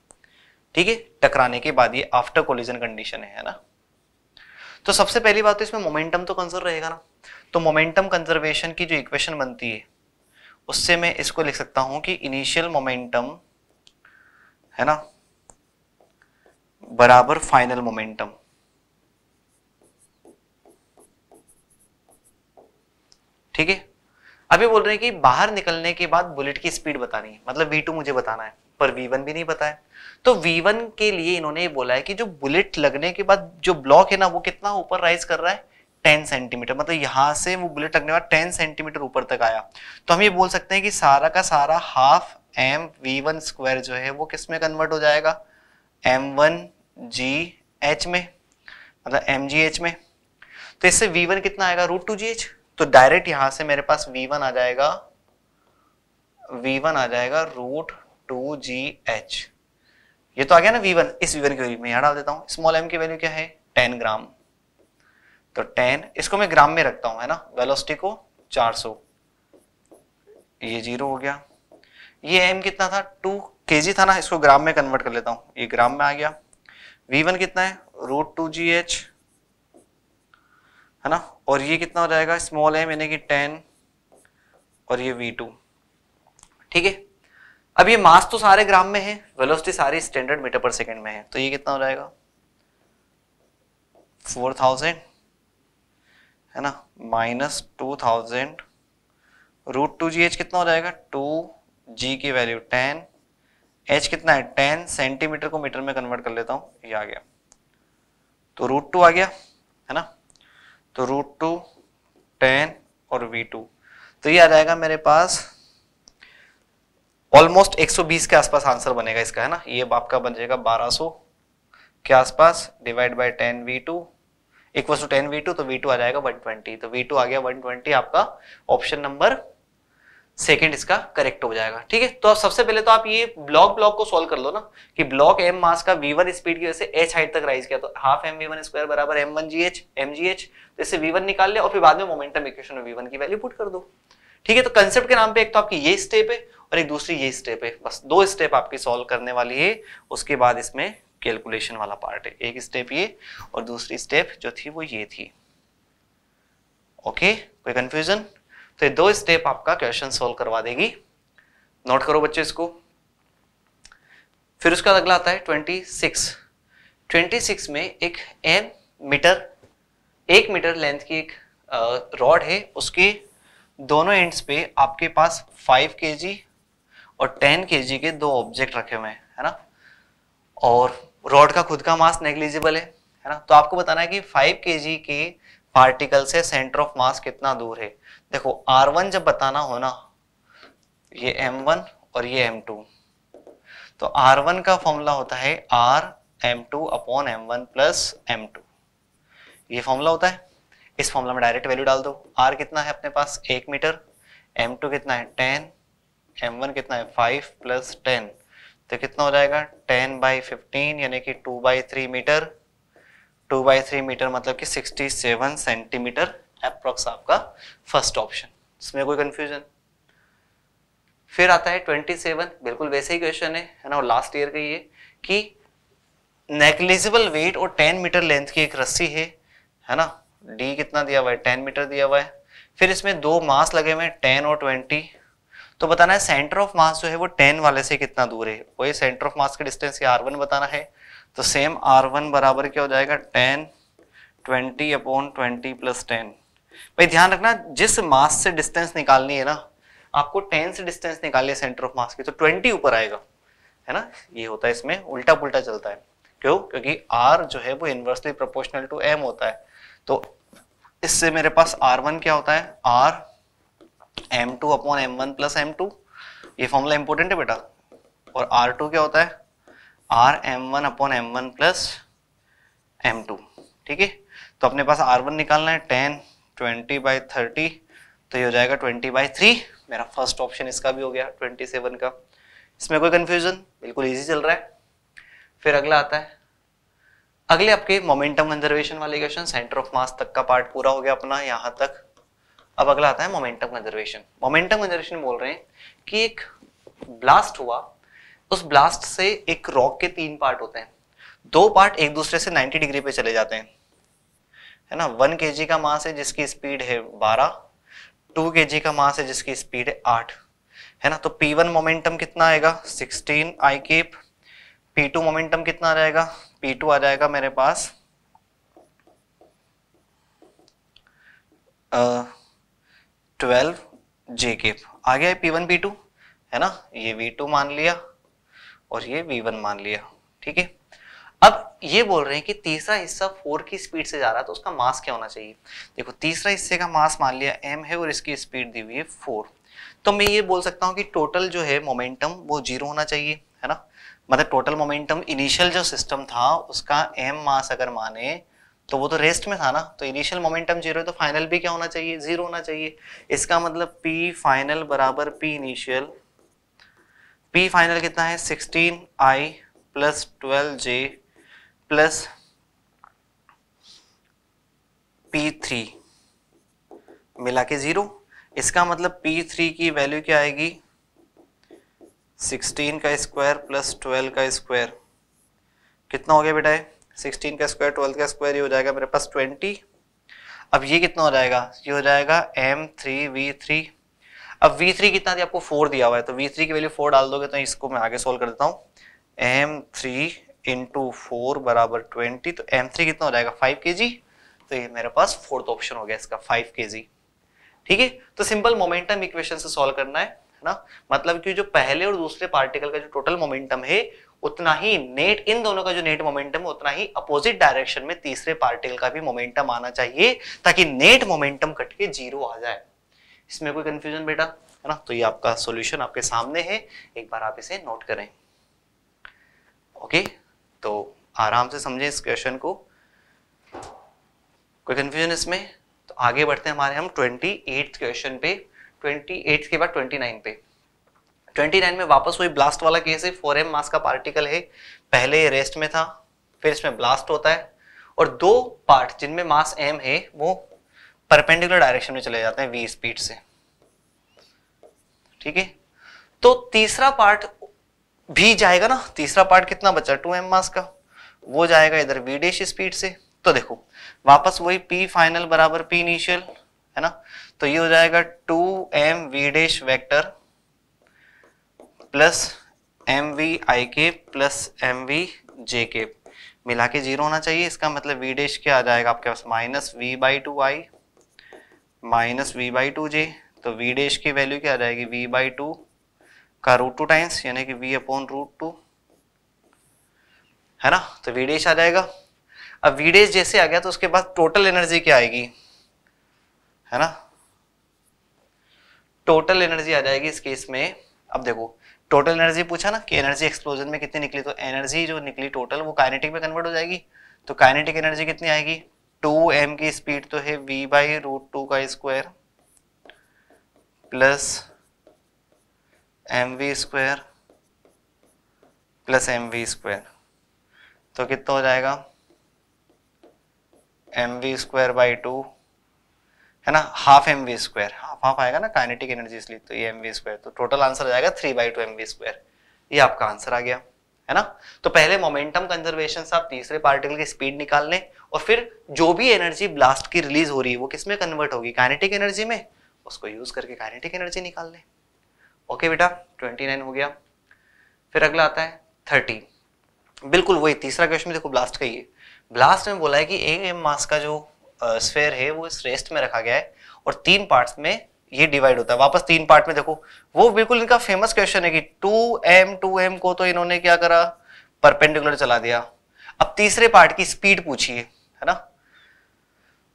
ठीक है टकराने के बाद ये आफ्टर कोलिजन कंडीशन है ना तो सबसे पहली बात तो इसमें मोमेंटम तो कंजर्व रहेगा ना तो मोमेंटम कंजर्वेशन की जो इक्वेशन बनती है उससे मैं इसको लिख सकता हूं कि इनिशियल मोमेंटम है ना बराबर फाइनल मोमेंटम ठीक है अभी बोल रहे हैं कि बाहर निकलने के बाद बुलेट की स्पीड बतानी है मतलब V2 मुझे बताना है पर V1 भी नहीं पता है तो V1 के लिए इन्होंने ये बोला है कि जो बुलेट लगने के बाद जो ब्लॉक है ना वो कितना ऊपर राइज कर रहा है 10 सेंटीमीटर मतलब यहां से वो बुलेट लगने बाद 10 सेंटीमीटर ऊपर तक आया तो हम ये बोल सकते हैं कि सारा का सारा half M V one square जो है वो किसमें कन्वर्ट हो जाएगा एम वन जी एच में मतलब एम जी एच में तो इससे वी वन कितना आएगा रूट टू जी एच तो डायरेक्ट यहां से मेरे पास वी वन आ जाएगा वी वन आ जाएगा रूट टू जी एच ये तो आ गया ना वी वन इस वी वन की वैल्यू में यहां डाल देता हूं स्मॉल एम की वैल्यू क्या है टेन ग्राम तो टेन इसको मैं ग्राम में रखता हूं है ना वेलोसिटी को चार सौ ये जीरो हो गया ये एम कितना था टू के था ना इसको ग्राम में कन्वर्ट कर लेता हूं ये ग्राम में आ गया वी वन कितना है रूट टू जी एच है ना और ये कितना हो जाएगा स्मॉल एम यानी कि टेन और ये वी टू ठीक है अब ये मास तो सारे ग्राम में है वेलोसिटी सारी स्टैंडर्ड मीटर पर सेकंड में है तो ये कितना हो जाएगा फोर थाउजेंड है ना minus two thousand root two जी एच कितना हो जाएगा टू जी की वैल्यू टेन एच कितना है टेन सेंटीमीटर को मीटर में कन्वर्ट कर लेता हूं ये आ गया तो रूट टू आ गया है ना तो रूट टू टेन और वी टू तो ये आ जाएगा मेरे पास ऑलमोस्ट 120 के आसपास आंसर बनेगा इसका है ना ये आपका बन जाएगा 1200 के आसपास divide by 10 V two equal to ten V two तो वी टू आ जाएगा 120 तो वी टू आ गया 120 आपका ऑप्शन नंबर सेकेंड इसका करेक्ट हो जाएगा ठीक है तो अब सबसे पहले तो आप ये ब्लॉक ब्लॉक को सॉल्व कर लो ना कि ब्लॉक एम मास का वी वन स्पीड की वजह से एच हाइट तक राइज किया तो half M V one square बराबर M one G H M G H तो इससे वी वन निकाल ले और फिर बाद में मोमेंटम इक्वेशन में वी वन की वैल्यू पुट कर दो ठीक है तो कंसेप्ट के नाम पे एक तो आपकी ये स्टेप है और एक दूसरी ये स्टेप है बस दो स्टेप आपकी सॉल्व करने वाली है उसके बाद इसमें कैलकुलेशन वाला पार्ट है एक स्टेप ये और दूसरी स्टेप जो थी वो ये थी ओके कोई कंफ्यूजन तो ये दो स्टेप आपका क्वेश्चन सोल्व करवा देगी नोट करो बच्चे इसको फिर उसका अगला आता है ट्वेंटी सिक्स ट्वेंटी सिक्स में एक एन मीटर एक मीटर लेंथ की एक रॉड है उसके दोनों एंड्स पे आपके पास 5 के और 10 के के दो ऑब्जेक्ट रखे हुए हैं है ना और रॉड का खुद का मास नेग्लिजिबल है है ना तो आपको बताना है कि 5 के के पार्टिकल से सेंटर ऑफ मास कितना दूर है देखो R1 जब बताना हो ना ये M1 और ये M2 तो R1 का फॉर्मूला होता है R M2 two upon M one plus M2 ये फॉर्मूला होता है इस फॉर्मूला में डायरेक्ट वैल्यू डाल दो R कितना है अपने पास एक मीटर M2 कितना है टेन M1 कितना है फाइव प्लस टेन तो कितना हो जाएगा टेन बाई फिफ्टीन यानी कि two by three metre two by three metre मतलब कि सिक्सटी सेवन सेंटीमीटर अप्रोक्स आपका फर्स्ट ऑप्शन इसमें कोई कंफ्यूजन फिर आता है 27 बिल्कुल वैसे ही क्वेश्चन है है ना लास्ट ईयर का ये कि नेग्लिजिबल वेट और 10 मीटर लेंथ की एक रस्सी है है ना डी कितना दिया हुआ है 10 मीटर दिया हुआ है फिर इसमें दो मास लगे हुए हैं टेन और ट्वेंटी तो बताना है सेंटर ऑफ मास जो है वो टेन वाले से कितना दूर है वही सेंटर ऑफ मास का डिस्टेंस ये आर वन बताना है तो सेम आर वन बराबर क्या हो जाएगा ten twenty upon twenty plus ten भाई ध्यान रखना जिस मास से डिस्टेंस निकालनी है ना आपको टेन से डिस्टेंस निकालिए सेंटर ऑफ मास की तो ट्वेंटी ऊपर आएगा है ना ये होता है इसमें उल्टा पुल्टा चलता है क्यों क्योंकि आर जो है वो इनवर्सली प्रोपोर्शनल टू एम होता है तो इससे मेरे पास आर वन क्या होता है R M two upon M one plus M two ये फॉर्मूला इंपॉर्टेंट है बेटा और आर टू क्या होता है R M one upon M one plus M two ठीक है तो अपने पास आर वन निकालना है टेन ट्वेंटी बाई थर्टी तो ये हो जाएगा ट्वेंटी बाई थ्री मेरा फर्स्ट ऑप्शन इसका भी हो गया ट्वेंटी सेवन का इसमें कोई कंफ्यूजन बिल्कुल ईजी चल रहा है फिर अगला आता है अगले आपके मोमेंटम कंजर्वेशन वाले क्वेश्चन सेंटर ऑफ मास तक का पार्ट पूरा हो गया अपना यहाँ तक अब अगला आता है मोमेंटम कंजर्वेशन मोमेंटम कंजर्वेशन बोल रहे हैं कि एक ब्लास्ट हुआ उस ब्लास्ट से एक रॉक के तीन पार्ट होते हैं दो पार्ट एक दूसरे से 90 डिग्री पे चले जाते हैं है ना वन के का मास है जिसकी स्पीड है बारह टू के का मास है जिसकी स्पीड है आठ है ना तो पी वन मोमेंटम कितना आएगा sixteen I cap two momentum कितना आ जाएगा टू आ जाएगा मेरे पास ट्वेल्व जे केप आ गया पी वन पी टू है ना ये वी टू मान लिया और ये वी वन मान लिया ठीक है अब ये बोल रहे हैं कि तीसरा हिस्सा फोर की स्पीड से जा रहा है तो उसका मास क्या होना चाहिए देखो तीसरा हिस्से का मास मान लिया एम है और इसकी स्पीड दी हुई है फोर तो मैं ये बोल सकता हूँ कि टोटल जो है मोमेंटम वो जीरो होना चाहिए है ना मतलब टोटल मोमेंटम इनिशियल जो सिस्टम था उसका एम मास अगर माने तो वो तो रेस्ट में था ना तो इनिशियल मोमेंटम जीरो है तो फाइनल भी क्या होना चाहिए जीरो होना चाहिए इसका मतलब पी फाइनल बराबर पी इनिशियल पी फाइनल कितना है sixteen I plus twelve J plus P three मिला के ज़ीरो इसका मतलब पी थ्री की वैल्यू क्या आएगी सिक्सटीन का स्क्वायर प्लस ट्वेल्व का स्क्वायर कितना हो गया बेटा है सिक्सटीन का स्क्वायर ट्वेल्व का स्क्वायर ये हो जाएगा मेरे पास ट्वेंटी अब ये कितना हो जाएगा ये हो जाएगा एम थ्री वी थ्री अब वी थ्री कितना दिया आपको फोर दिया हुआ है तो वी थ्री की वैल्यू फोर डाल दोगे तो इसको मैं आगे सोल्व कर देता हूँ एम थ्री इंटू फोर बराबर ट्वेंटी तो एम थ्री कितना हो जाएगा फाइव के जी तो ये मेरे पास फोर्थ ऑप्शन हो गया इसका फाइव के जी ठीक है तो सिंपल मोमेंटम इक्वेशन से सॉल्व करना है ना मतलब कि जो पहले और दूसरे पार्टिकल का जो टोटल मोमेंटम है उतना ही नेट इन दोनों का जो नेट मोमेंटम है उतना ही अपोजिट डायरेक्शन में तीसरे पार्टिकल का भी मोमेंटम आना चाहिए ताकि नेट मोमेंटम कट के जीरो आ जाए इसमें कोई कंफ्यूजन बेटा है ना तो ये आपका सॉल्यूशन आपके सामने है एक बार आप इसे नोट करें ओके okay? तो आराम से समझें इस क्वेश्चन को कोई कंफ्यूजन इसमें तो आगे बढ़ते हैं हमारे हम ट्वेंटी एट क्वेश्चन पे ट्वेंटी एट के बाद ट्वेंटी नाइन पे ट्वेंटी नाइन में वापस वही ब्लास्ट वाला केस है फोर एम मास का पार्टिकल है पहले ये रेस्ट में था फिर इसमें ब्लास्ट होता है और दो पार्ट जिनमें मास एम है वो परपेंडिकुलर डायरेक्शन में चले जाते हैं वी स्पीड से ठीक है तो तीसरा पार्ट भी जाएगा ना तीसरा पार्ट कितना बचा टू एम मास का वो जाएगा इधर वी डेश स्पीड से तो देखो वापस वही पी फाइनल बराबर पी इनिशियल है ना तो ये हो जाएगा two M V dash vector plus M V I के प्लस एम वी जे के मिला के जीरो होना चाहिए इसका मतलब वी डेश क्या आ जाएगा आपके पास minus V by two I minus V by two J तो वी डेश की वैल्यू क्या आ जाएगी वी बाई टू का रूट टू टाइम्स यानी कि वी अपॉन रूट टू है ना तो वीडेज आ जाएगा अब वीडेज जैसे आ गया तो उसके बाद टोटल एनर्जी क्या आएगी है ना टोटल एनर्जी आ जाएगी इस केस में अब देखो टोटल एनर्जी पूछा ना कि एनर्जी एक्सप्लोजन में कितनी निकली तो एनर्जी जो निकली टोटल वो काइनेटिक में कन्वर्ट हो जाएगी तो काइनेटिक एनर्जी कितनी आएगी टू एम की स्पीड तो है वी बाई रूट टू का square plus M V square plus M we square तो कितना हो जाएगा M we square by two है ना half M we square half half आएगा ना काइनेटिक एनर्जी इसलिए तो ये एम वी स्क्वायर तो टोटल आंसर आ जाएगा three by two M we square ये आपका आंसर आ गया है ना तो पहले मोमेंटम कंजर्वेशन से आप तीसरे पार्टिकल की स्पीड निकाल लें और फिर जो भी एनर्जी ब्लास्ट की रिलीज हो रही है वो किसमें कन्वर्ट होगी काइनेटिक एनर्जी में उसको यूज करके काइनेटिक एनर्जी निकाल लें ओके बेटा ट्वेंटी नाइन हो गया फिर अगला आता है थर्टी बिल्कुल वही तीसरा क्वेश्चन देखो ब्लास्ट का ये ब्लास्ट में बोला है कि एक एम मास का जो स्फेयर है वो इस रेस्ट में रखा गया है और तीन पार्ट्स में ये डिवाइड होता है वापस तीन पार्ट में देखो वो बिल्कुल इनका फेमस क्वेश्चन है कि टू एम टू एम को तो इन्होंने क्या करा परपेंडिकुलर चला दिया अब तीसरे पार्ट की स्पीड पूछिए है ना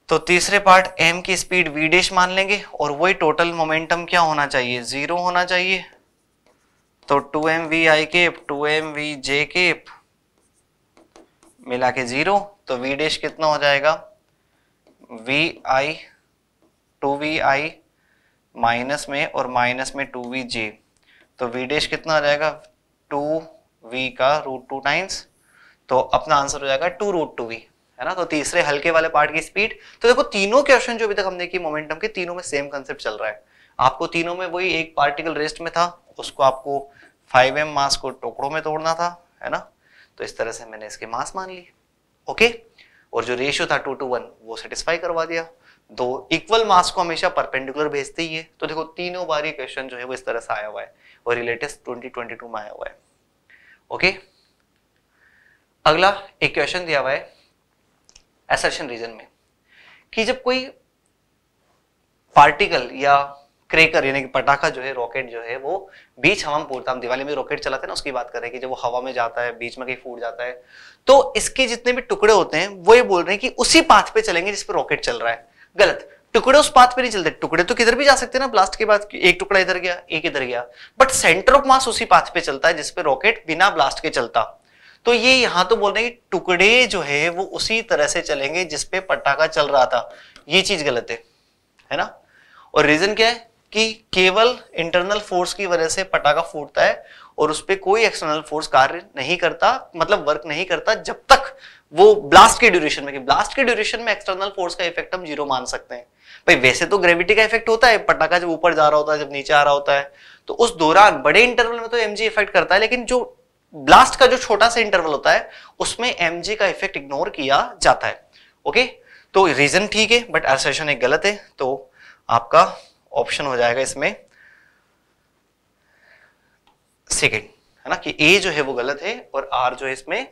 तो तीसरे पार्ट एम की स्पीड वी डेश मान लेंगे और वही टोटल मोमेंटम क्या होना चाहिए जीरो होना चाहिए तो two M V I cap two M V J cap मिला के जीरो तो वी डेश कितना हो जाएगा V I two V I minus में और माइनस में टू वी जे तो वी डेश कितना आ जाएगा टू वी का रूट टू टाइम्स तो अपना आंसर हो जाएगा टू रूट टू वी है ना तो तीसरे हल्के वाले पार्ट की स्पीड तो देखो तीनों क्वेश्चन जो अभी तक हमने की मोमेंटम के तीनों में सेम कंसेप्ट चल रहा है आपको तीनों में वही एक पार्टिकल रेस्ट में था उसको आपको 5 एम मास को टोकड़ों में तोड़ना था है ना तो इस तरह से मैंने इसके मास मान लिए ओके और जो रेशियो था टू टू वन वो सेटिस्फाई करवा दिया दो इक्वल मास को हमेशा परपेंडिकुलर भेजते ही है तो देखो तीनों बार ये क्वेश्चन जो है वो इस तरह से आया हुआ है और लेटेस्ट टू में आया हुआ है ओके अगला एक क्वेश्चन दिया हुआ है एसर्शन रीजन में कि जब कोई पार्टिकल या क्रेकर यानी कि पटाखा जो है रॉकेट जो है वो बीच हवा में फूटता हम दिवाली में रॉकेट चलाते हैं ना उसकी बात कर रहे हैं कि जब वो हवा में जाता है बीच में कहीं फूट जाता है तो इसके जितने भी टुकड़े होते हैं वो ये बोल रहे हैं कि उसी पाथ पे चलेंगे जिस पर रॉकेट चल रहा है गलत टुकड़े उस पाथ पे नहीं चलते टुकड़े तो किधर भी जा सकते हैं ना ब्लास्ट के बाद एक टुकड़ा इधर गया एक इधर गया बट सेंटर ऑफ मास उसी पाथ पे चलता है जिसपे रॉकेट बिना ब्लास्ट के चलता तो ये यहां तो बोल रहे हैं टुकड़े जो है वो उसी तरह से चलेंगे जिसपे पटाखा चल रहा था ये चीज गलत है है ना और रीजन क्या है कि केवल इंटरनल फोर्स की वजह से पटाखा फूटता है और उस पर कोई एक्सटर्नल फोर्स कार्य नहीं करता मतलब वर्क नहीं करता जब तक वो ब्लास्ट के ड्यूरेशन में कि ब्लास्ट के ड्यूरेशन में एक्सटर्नल फोर्स का इफेक्ट हम जीरो मान सकते हैं भाई वैसे तो ग्रेविटी का इफेक्ट होता है पटाखा जब ऊपर जा रहा होता है जब नीचे आ रहा होता है तो उस दौरान बड़े इंटरवल में तो एम इफेक्ट करता है लेकिन जो ब्लास्ट का जो छोटा सा इंटरवल होता है उसमें एमजे का इफेक्ट इग्नोर किया जाता है ओके तो रीजन ठीक है बट असर्शन एक गलत है तो आपका ऑप्शन हो जाएगा इसमें सेकेंड है ना कि ए जो है वो गलत है और आर जो है इसमें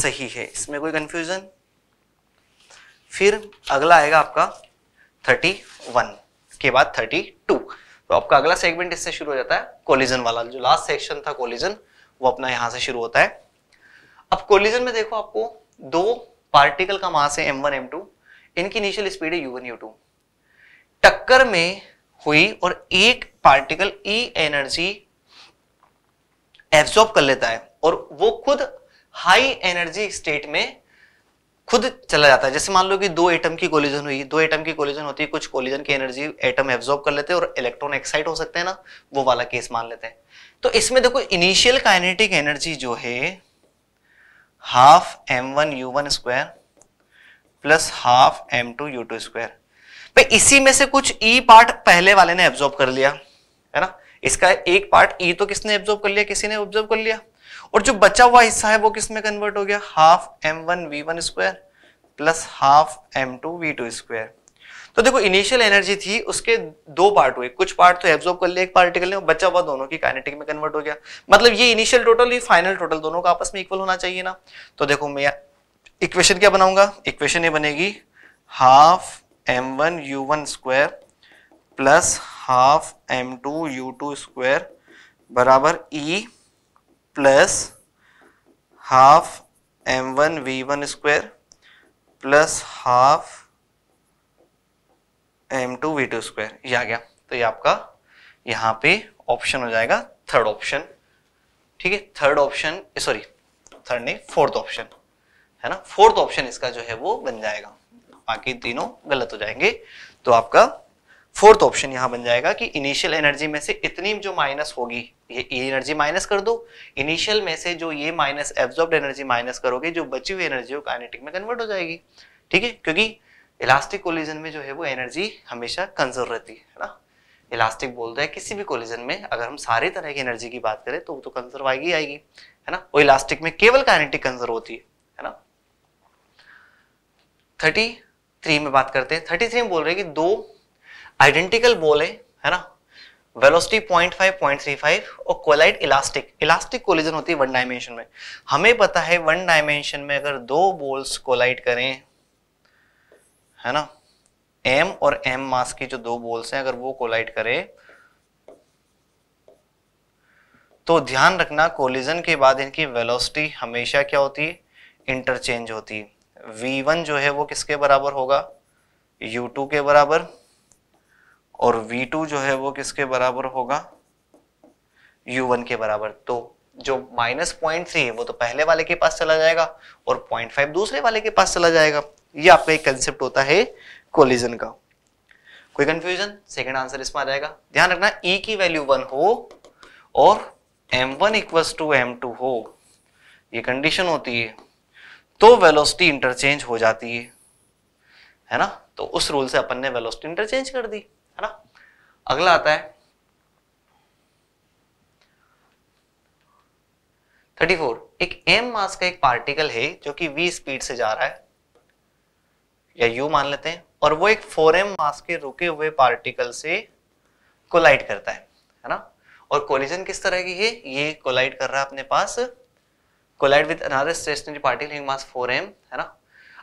सही है इसमें कोई कंफ्यूजन फिर अगला आएगा आपका 31 के बाद 32 तो आपका अगला सेगमेंट इससे शुरू हो जाता है कोलिजन वाला जो लास्ट सेक्शन था कोलिजन वो अपना यहां से शुरू होता है अब कोलिजन में देखो आपको दो पार्टिकल का मास है m1 m2 इनकी इनिशियल स्पीड है u1 u2 टक्कर में हुई और एक पार्टिकल ई एनर्जी एब्सॉर्ब कर लेता है और वो खुद हाई एनर्जी स्टेट में खुद चला जाता है जैसे मान लो कि दो एटम की कोलिजन हुई दो एटम की कोलिजन होती है कुछ कोलिजन की एनर्जी एटम एब्जॉर्ब कर लेते हैं और इलेक्ट्रॉन एक्साइट हो सकते हैं ना वो वाला केस मान लेते हैं तो इसमें देखो इनिशियल काइनेटिक एनर्जी जो है half M one U one square plus half M two U two square पे इसी में से कुछ ई e पार्ट पहले वाले ने एब्जॉर्ब कर लिया है ना इसका एक पार्ट ई e तो किसने एब्जॉर्ब कर लिया किसी ने ऑब्जॉर्ब कर लिया और जो बचा हुआ हिस्सा है वो किस में कन्वर्ट हो गया half M one V one square plus half M two V two square तो देखो इनिशियल एनर्जी थी उसके दो पार्ट हुए कुछ पार्ट तो एब्जॉर्ब कर लिया एक पार्टिकल ने बचा हुआ दोनों की काइनेटिक में कन्वर्ट हो गया मतलब ये इनिशियल टोटल ये फाइनल टोटल दोनों का आपस में इक्वल होना चाहिए ना तो देखो मैं इक्वेशन क्या बनाऊंगा इक्वेशन ये बनेगी half M one U one square plus half M two U two square बराबर E e, plus half M one V one square plus half M two V two square ये आ गया तो ये आपका यहां पे ऑप्शन हो जाएगा थर्ड ऑप्शन ठीक है थर्ड ऑप्शन सॉरी थर्ड नहीं फोर्थ ऑप्शन है ना फोर्थ ऑप्शन इसका जो है वो बन जाएगा बाकी तीनों गलत हो जाएंगे तो आपका फोर्थ ऑप्शन यहां बन जाएगा कि इनिशियल एनर्जी में से इतनी जो माइनस होगी ये एनर्जी माइनस कर दो इनिशियल में से जो ये माइनस एब्जॉर्ब एनर्जी माइनस करोगे जो बची हुई एनर्जी हो काइनेटिक में कन्वर्ट हो जाएगी ठीक है क्योंकि इलास्टिक कोलिजन में जो है वो एनर्जी हमेशा कंजर्व रहती है ना इलास्टिक बोलता है किसी भी कोलिजन में अगर हम सारे तरह की एनर्जी की बात करें तो वो तो कंजर्व आएगी आएगी है ना वो इलास्टिक में केवल काइनेटिक कंजर्व होती है है ना थर्टी थ्री में बात करते हैं थर्टी थ्री में बोल रहे हैं कि दो आइडेंटिकल बोल है ना वेलोसिटी 0.5 0.35 और कोलाइड इलास्टिक इलास्टिक कोलिजन होती है वन डायमेंशन में हमें पता है वन डायमेंशन में अगर दो बोल्स कोलाइड करें है ना एम और एम मास की जो दो बोल्स हैं अगर वो कोलाइड करें तो ध्यान रखना कोलिजन के बाद इनकी वेलोसिटी हमेशा क्या होती है इंटरचेंज होती है वी जो है वो किसके बराबर होगा यू के बराबर और V2 जो है वो किसके बराबर होगा U1 के बराबर तो जो माइनस पॉइंट थ्री है वो तो पहले वाले के पास चला जाएगा और पॉइंट फाइव दूसरे वाले के पास चला जाएगा ये आपका एक कंसेप्ट होता है कोलिजन का कोई कंफ्यूजन सेकंड आंसर इसमें आ जाएगा ध्यान रखना E की वैल्यू वन हो और M one equals two M two हो ये कंडीशन होती है तो वेलोसिटी इंटरचेंज हो जाती है है ना तो उस रूल से अपन ने वेलोसिटी इंटरचेंज कर दी है ना अगला आता है थर्टी फोर एक एम मास का एक पार्टिकल है जो कि वी स्पीड से जा रहा है या यू मान लेते हैं और वो एक फोर एम मास के रुके हुए पार्टिकल से कोलाइड करता है है ना और कोलिजन किस तरह की है ये कोलाइड कर रहा है अपने पास collide with another stationary particle mass four M है ना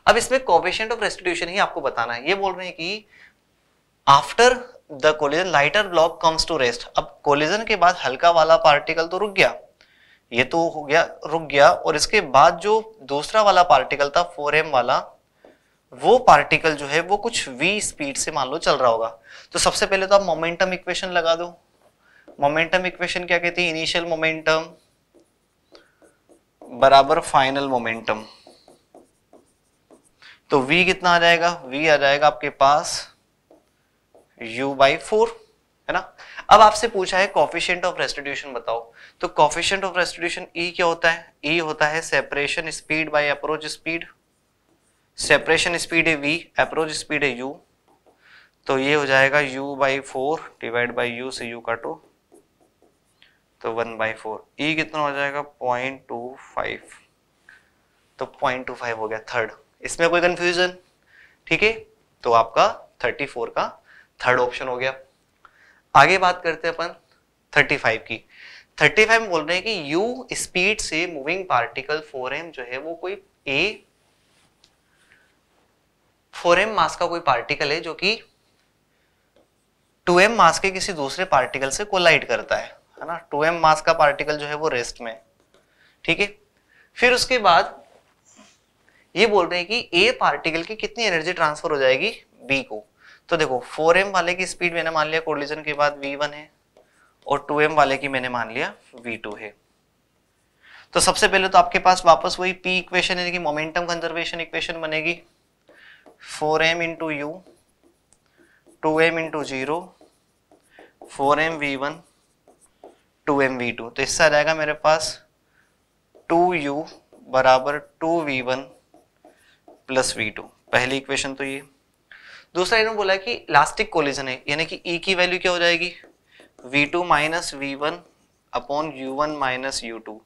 अब इसमें कोफिशिएंट ऑफ रेस्टिट्यूशन ही आपको बताना है ये बोल रहे हैं कि after the collision lighter block comes to rest अब कोलिजन के बाद हल्का वाला पार्टिकल तो रुक गया ये तो हो गया रुक गया और इसके बाद जो दूसरा वाला पार्टिकल था 4m वाला वो पार्टिकल जो है वो कुछ v स्पीड से मान लो चल रहा होगा तो सबसे पहले तो आप मोमेंटम इक्वेशन लगा दो मोमेंटम इक्वेशन क्या कहती है इनिशियल मोमेंटम बराबर फाइनल मोमेंटम तो v कितना आ जाएगा v आ जाएगा आपके पास u बाई फोर है ना अब आपसे पूछा है कॉफिशियंट ऑफ रेस्टिट्यूशन बताओ तो कॉफिशियंट ऑफ रेस्टिट्यूशन e क्या होता है e होता है separation speed by approach speed separation speed है v अप्रोच स्पीड है u तो ये हो जाएगा u by four divide by U से u काटो तो वन बाई फोर ई कितना हो जाएगा पॉइंट टू फाइव तो पॉइंट टू फाइव हो गया थर्ड इसमें कोई कंफ्यूजन ठीक है तो आपका थर्टी फोर का थर्ड ऑप्शन हो गया आगे बात करते हैं अपन 35 की 35 में बोल रहे हैं कि यू स्पीड से मूविंग पार्टिकल 4m जो है वो कोई ए 4m मास का कोई पार्टिकल है जो कि 2m मास के किसी दूसरे पार्टिकल से कोलाइड करता है है ना 2m मास का पार्टिकल जो है वो रेस्ट में ठीक है फिर उसके बाद ये बोल रहे हैं कि ए पार्टिकल की कितनी एनर्जी ट्रांसफर हो जाएगी बी को तो देखो एम वाले की स्पीड मैंने मान लिया कोलिजन के बाद वन है और एम वाले की मैंने मान लिया टू है तो सबसे पहले तो आपके पास वापस वही पी इक्वेशन यानी कि मोमेंटम कंजर्वेशन इक्वेशन बनेगी 4m M into U two M into zero four M V one two M V two तो इससे आ जाएगा मेरे पास टू यू बराबर two V one plus V two पहली इक्वेशन तो ये दूसरा इन्होंने बोला कि इलास्टिक कोलिजन है यानी कि ई e की वैल्यू क्या हो जाएगी V two minus V one upon U one minus U two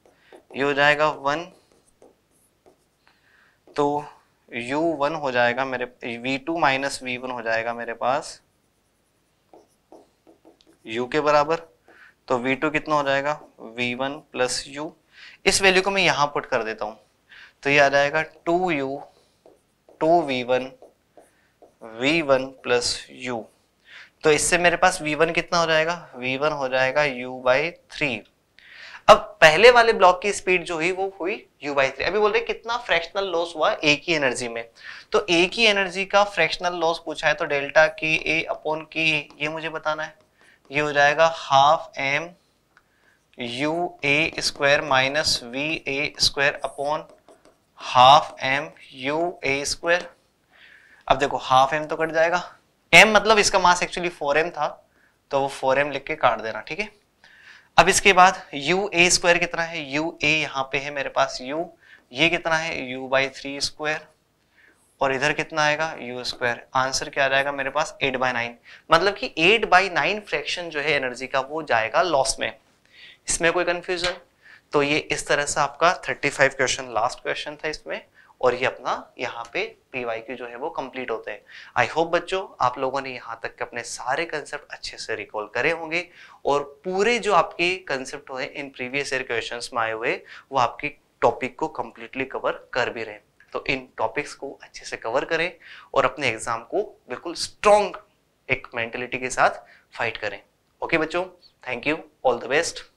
ये हो जाएगा वन तो यू वन हो जाएगा मेरे V two minus V one हो जाएगा मेरे पास u के बराबर तो v2 कितना हो जाएगा v1 वन प्लस यू इस वैल्यू को मैं यहां पुट कर देता हूं तो ये आ जाएगा 2u 2v1 v1 plus you तो इससे मेरे पास v1 कितना हो जाएगा v1 हो जाएगा u बाई थ्री अब पहले वाले ब्लॉक की स्पीड जो हुई वो हुई u बाई थ्री अभी बोल रहे कितना फ्रैक्शनल लॉस हुआ ए की एनर्जी में तो ए की एनर्जी का फ्रैक्शनल लॉस पूछा है तो डेल्टा के ए अपॉन के ये मुझे बताना है ये हो जाएगा half M U a square minus V a square upon half M U a square अब देखो हाफ एम तो कट जाएगा एम मतलब इसका मास एक्चुअली फोर एम था तो वो फोर एम लिख के काट देना ठीक है अब इसके बाद यू ए स्क्वायर कितना है यू ए यहाँ पे है मेरे पास यू ये कितना है यू बाई थ्री स्क्वायर और इधर कितना आएगा यू स्क्वायर आंसर क्या आ जाएगा मेरे पास एट बाई नाइन मतलब कि एट बाई नाइन फ्रैक्शन जो है एनर्जी का वो जाएगा लॉस में इसमें कोई कंफ्यूजन तो ये इस तरह से आपका thirty five question last question था इसमें और ये अपना यहाँ पे पी जो है वो कंप्लीट होते हैं आई होप बच्चों आप लोगों ने यहाँ तक के अपने सारे कंसेप्ट अच्छे से रिकॉल करे होंगे और पूरे जो आपके कंसेप्ट हुए इन प्रीवियस ईयर क्वेश्चन में आए हुए वो आपके टॉपिक को कम्प्लीटली कवर कर भी रहे तो इन टॉपिक्स को अच्छे से कवर करें और अपने एग्जाम को बिल्कुल स्ट्रॉन्ग एक मेंटेलिटी के साथ फाइट करें ओके बच्चों thank you all the best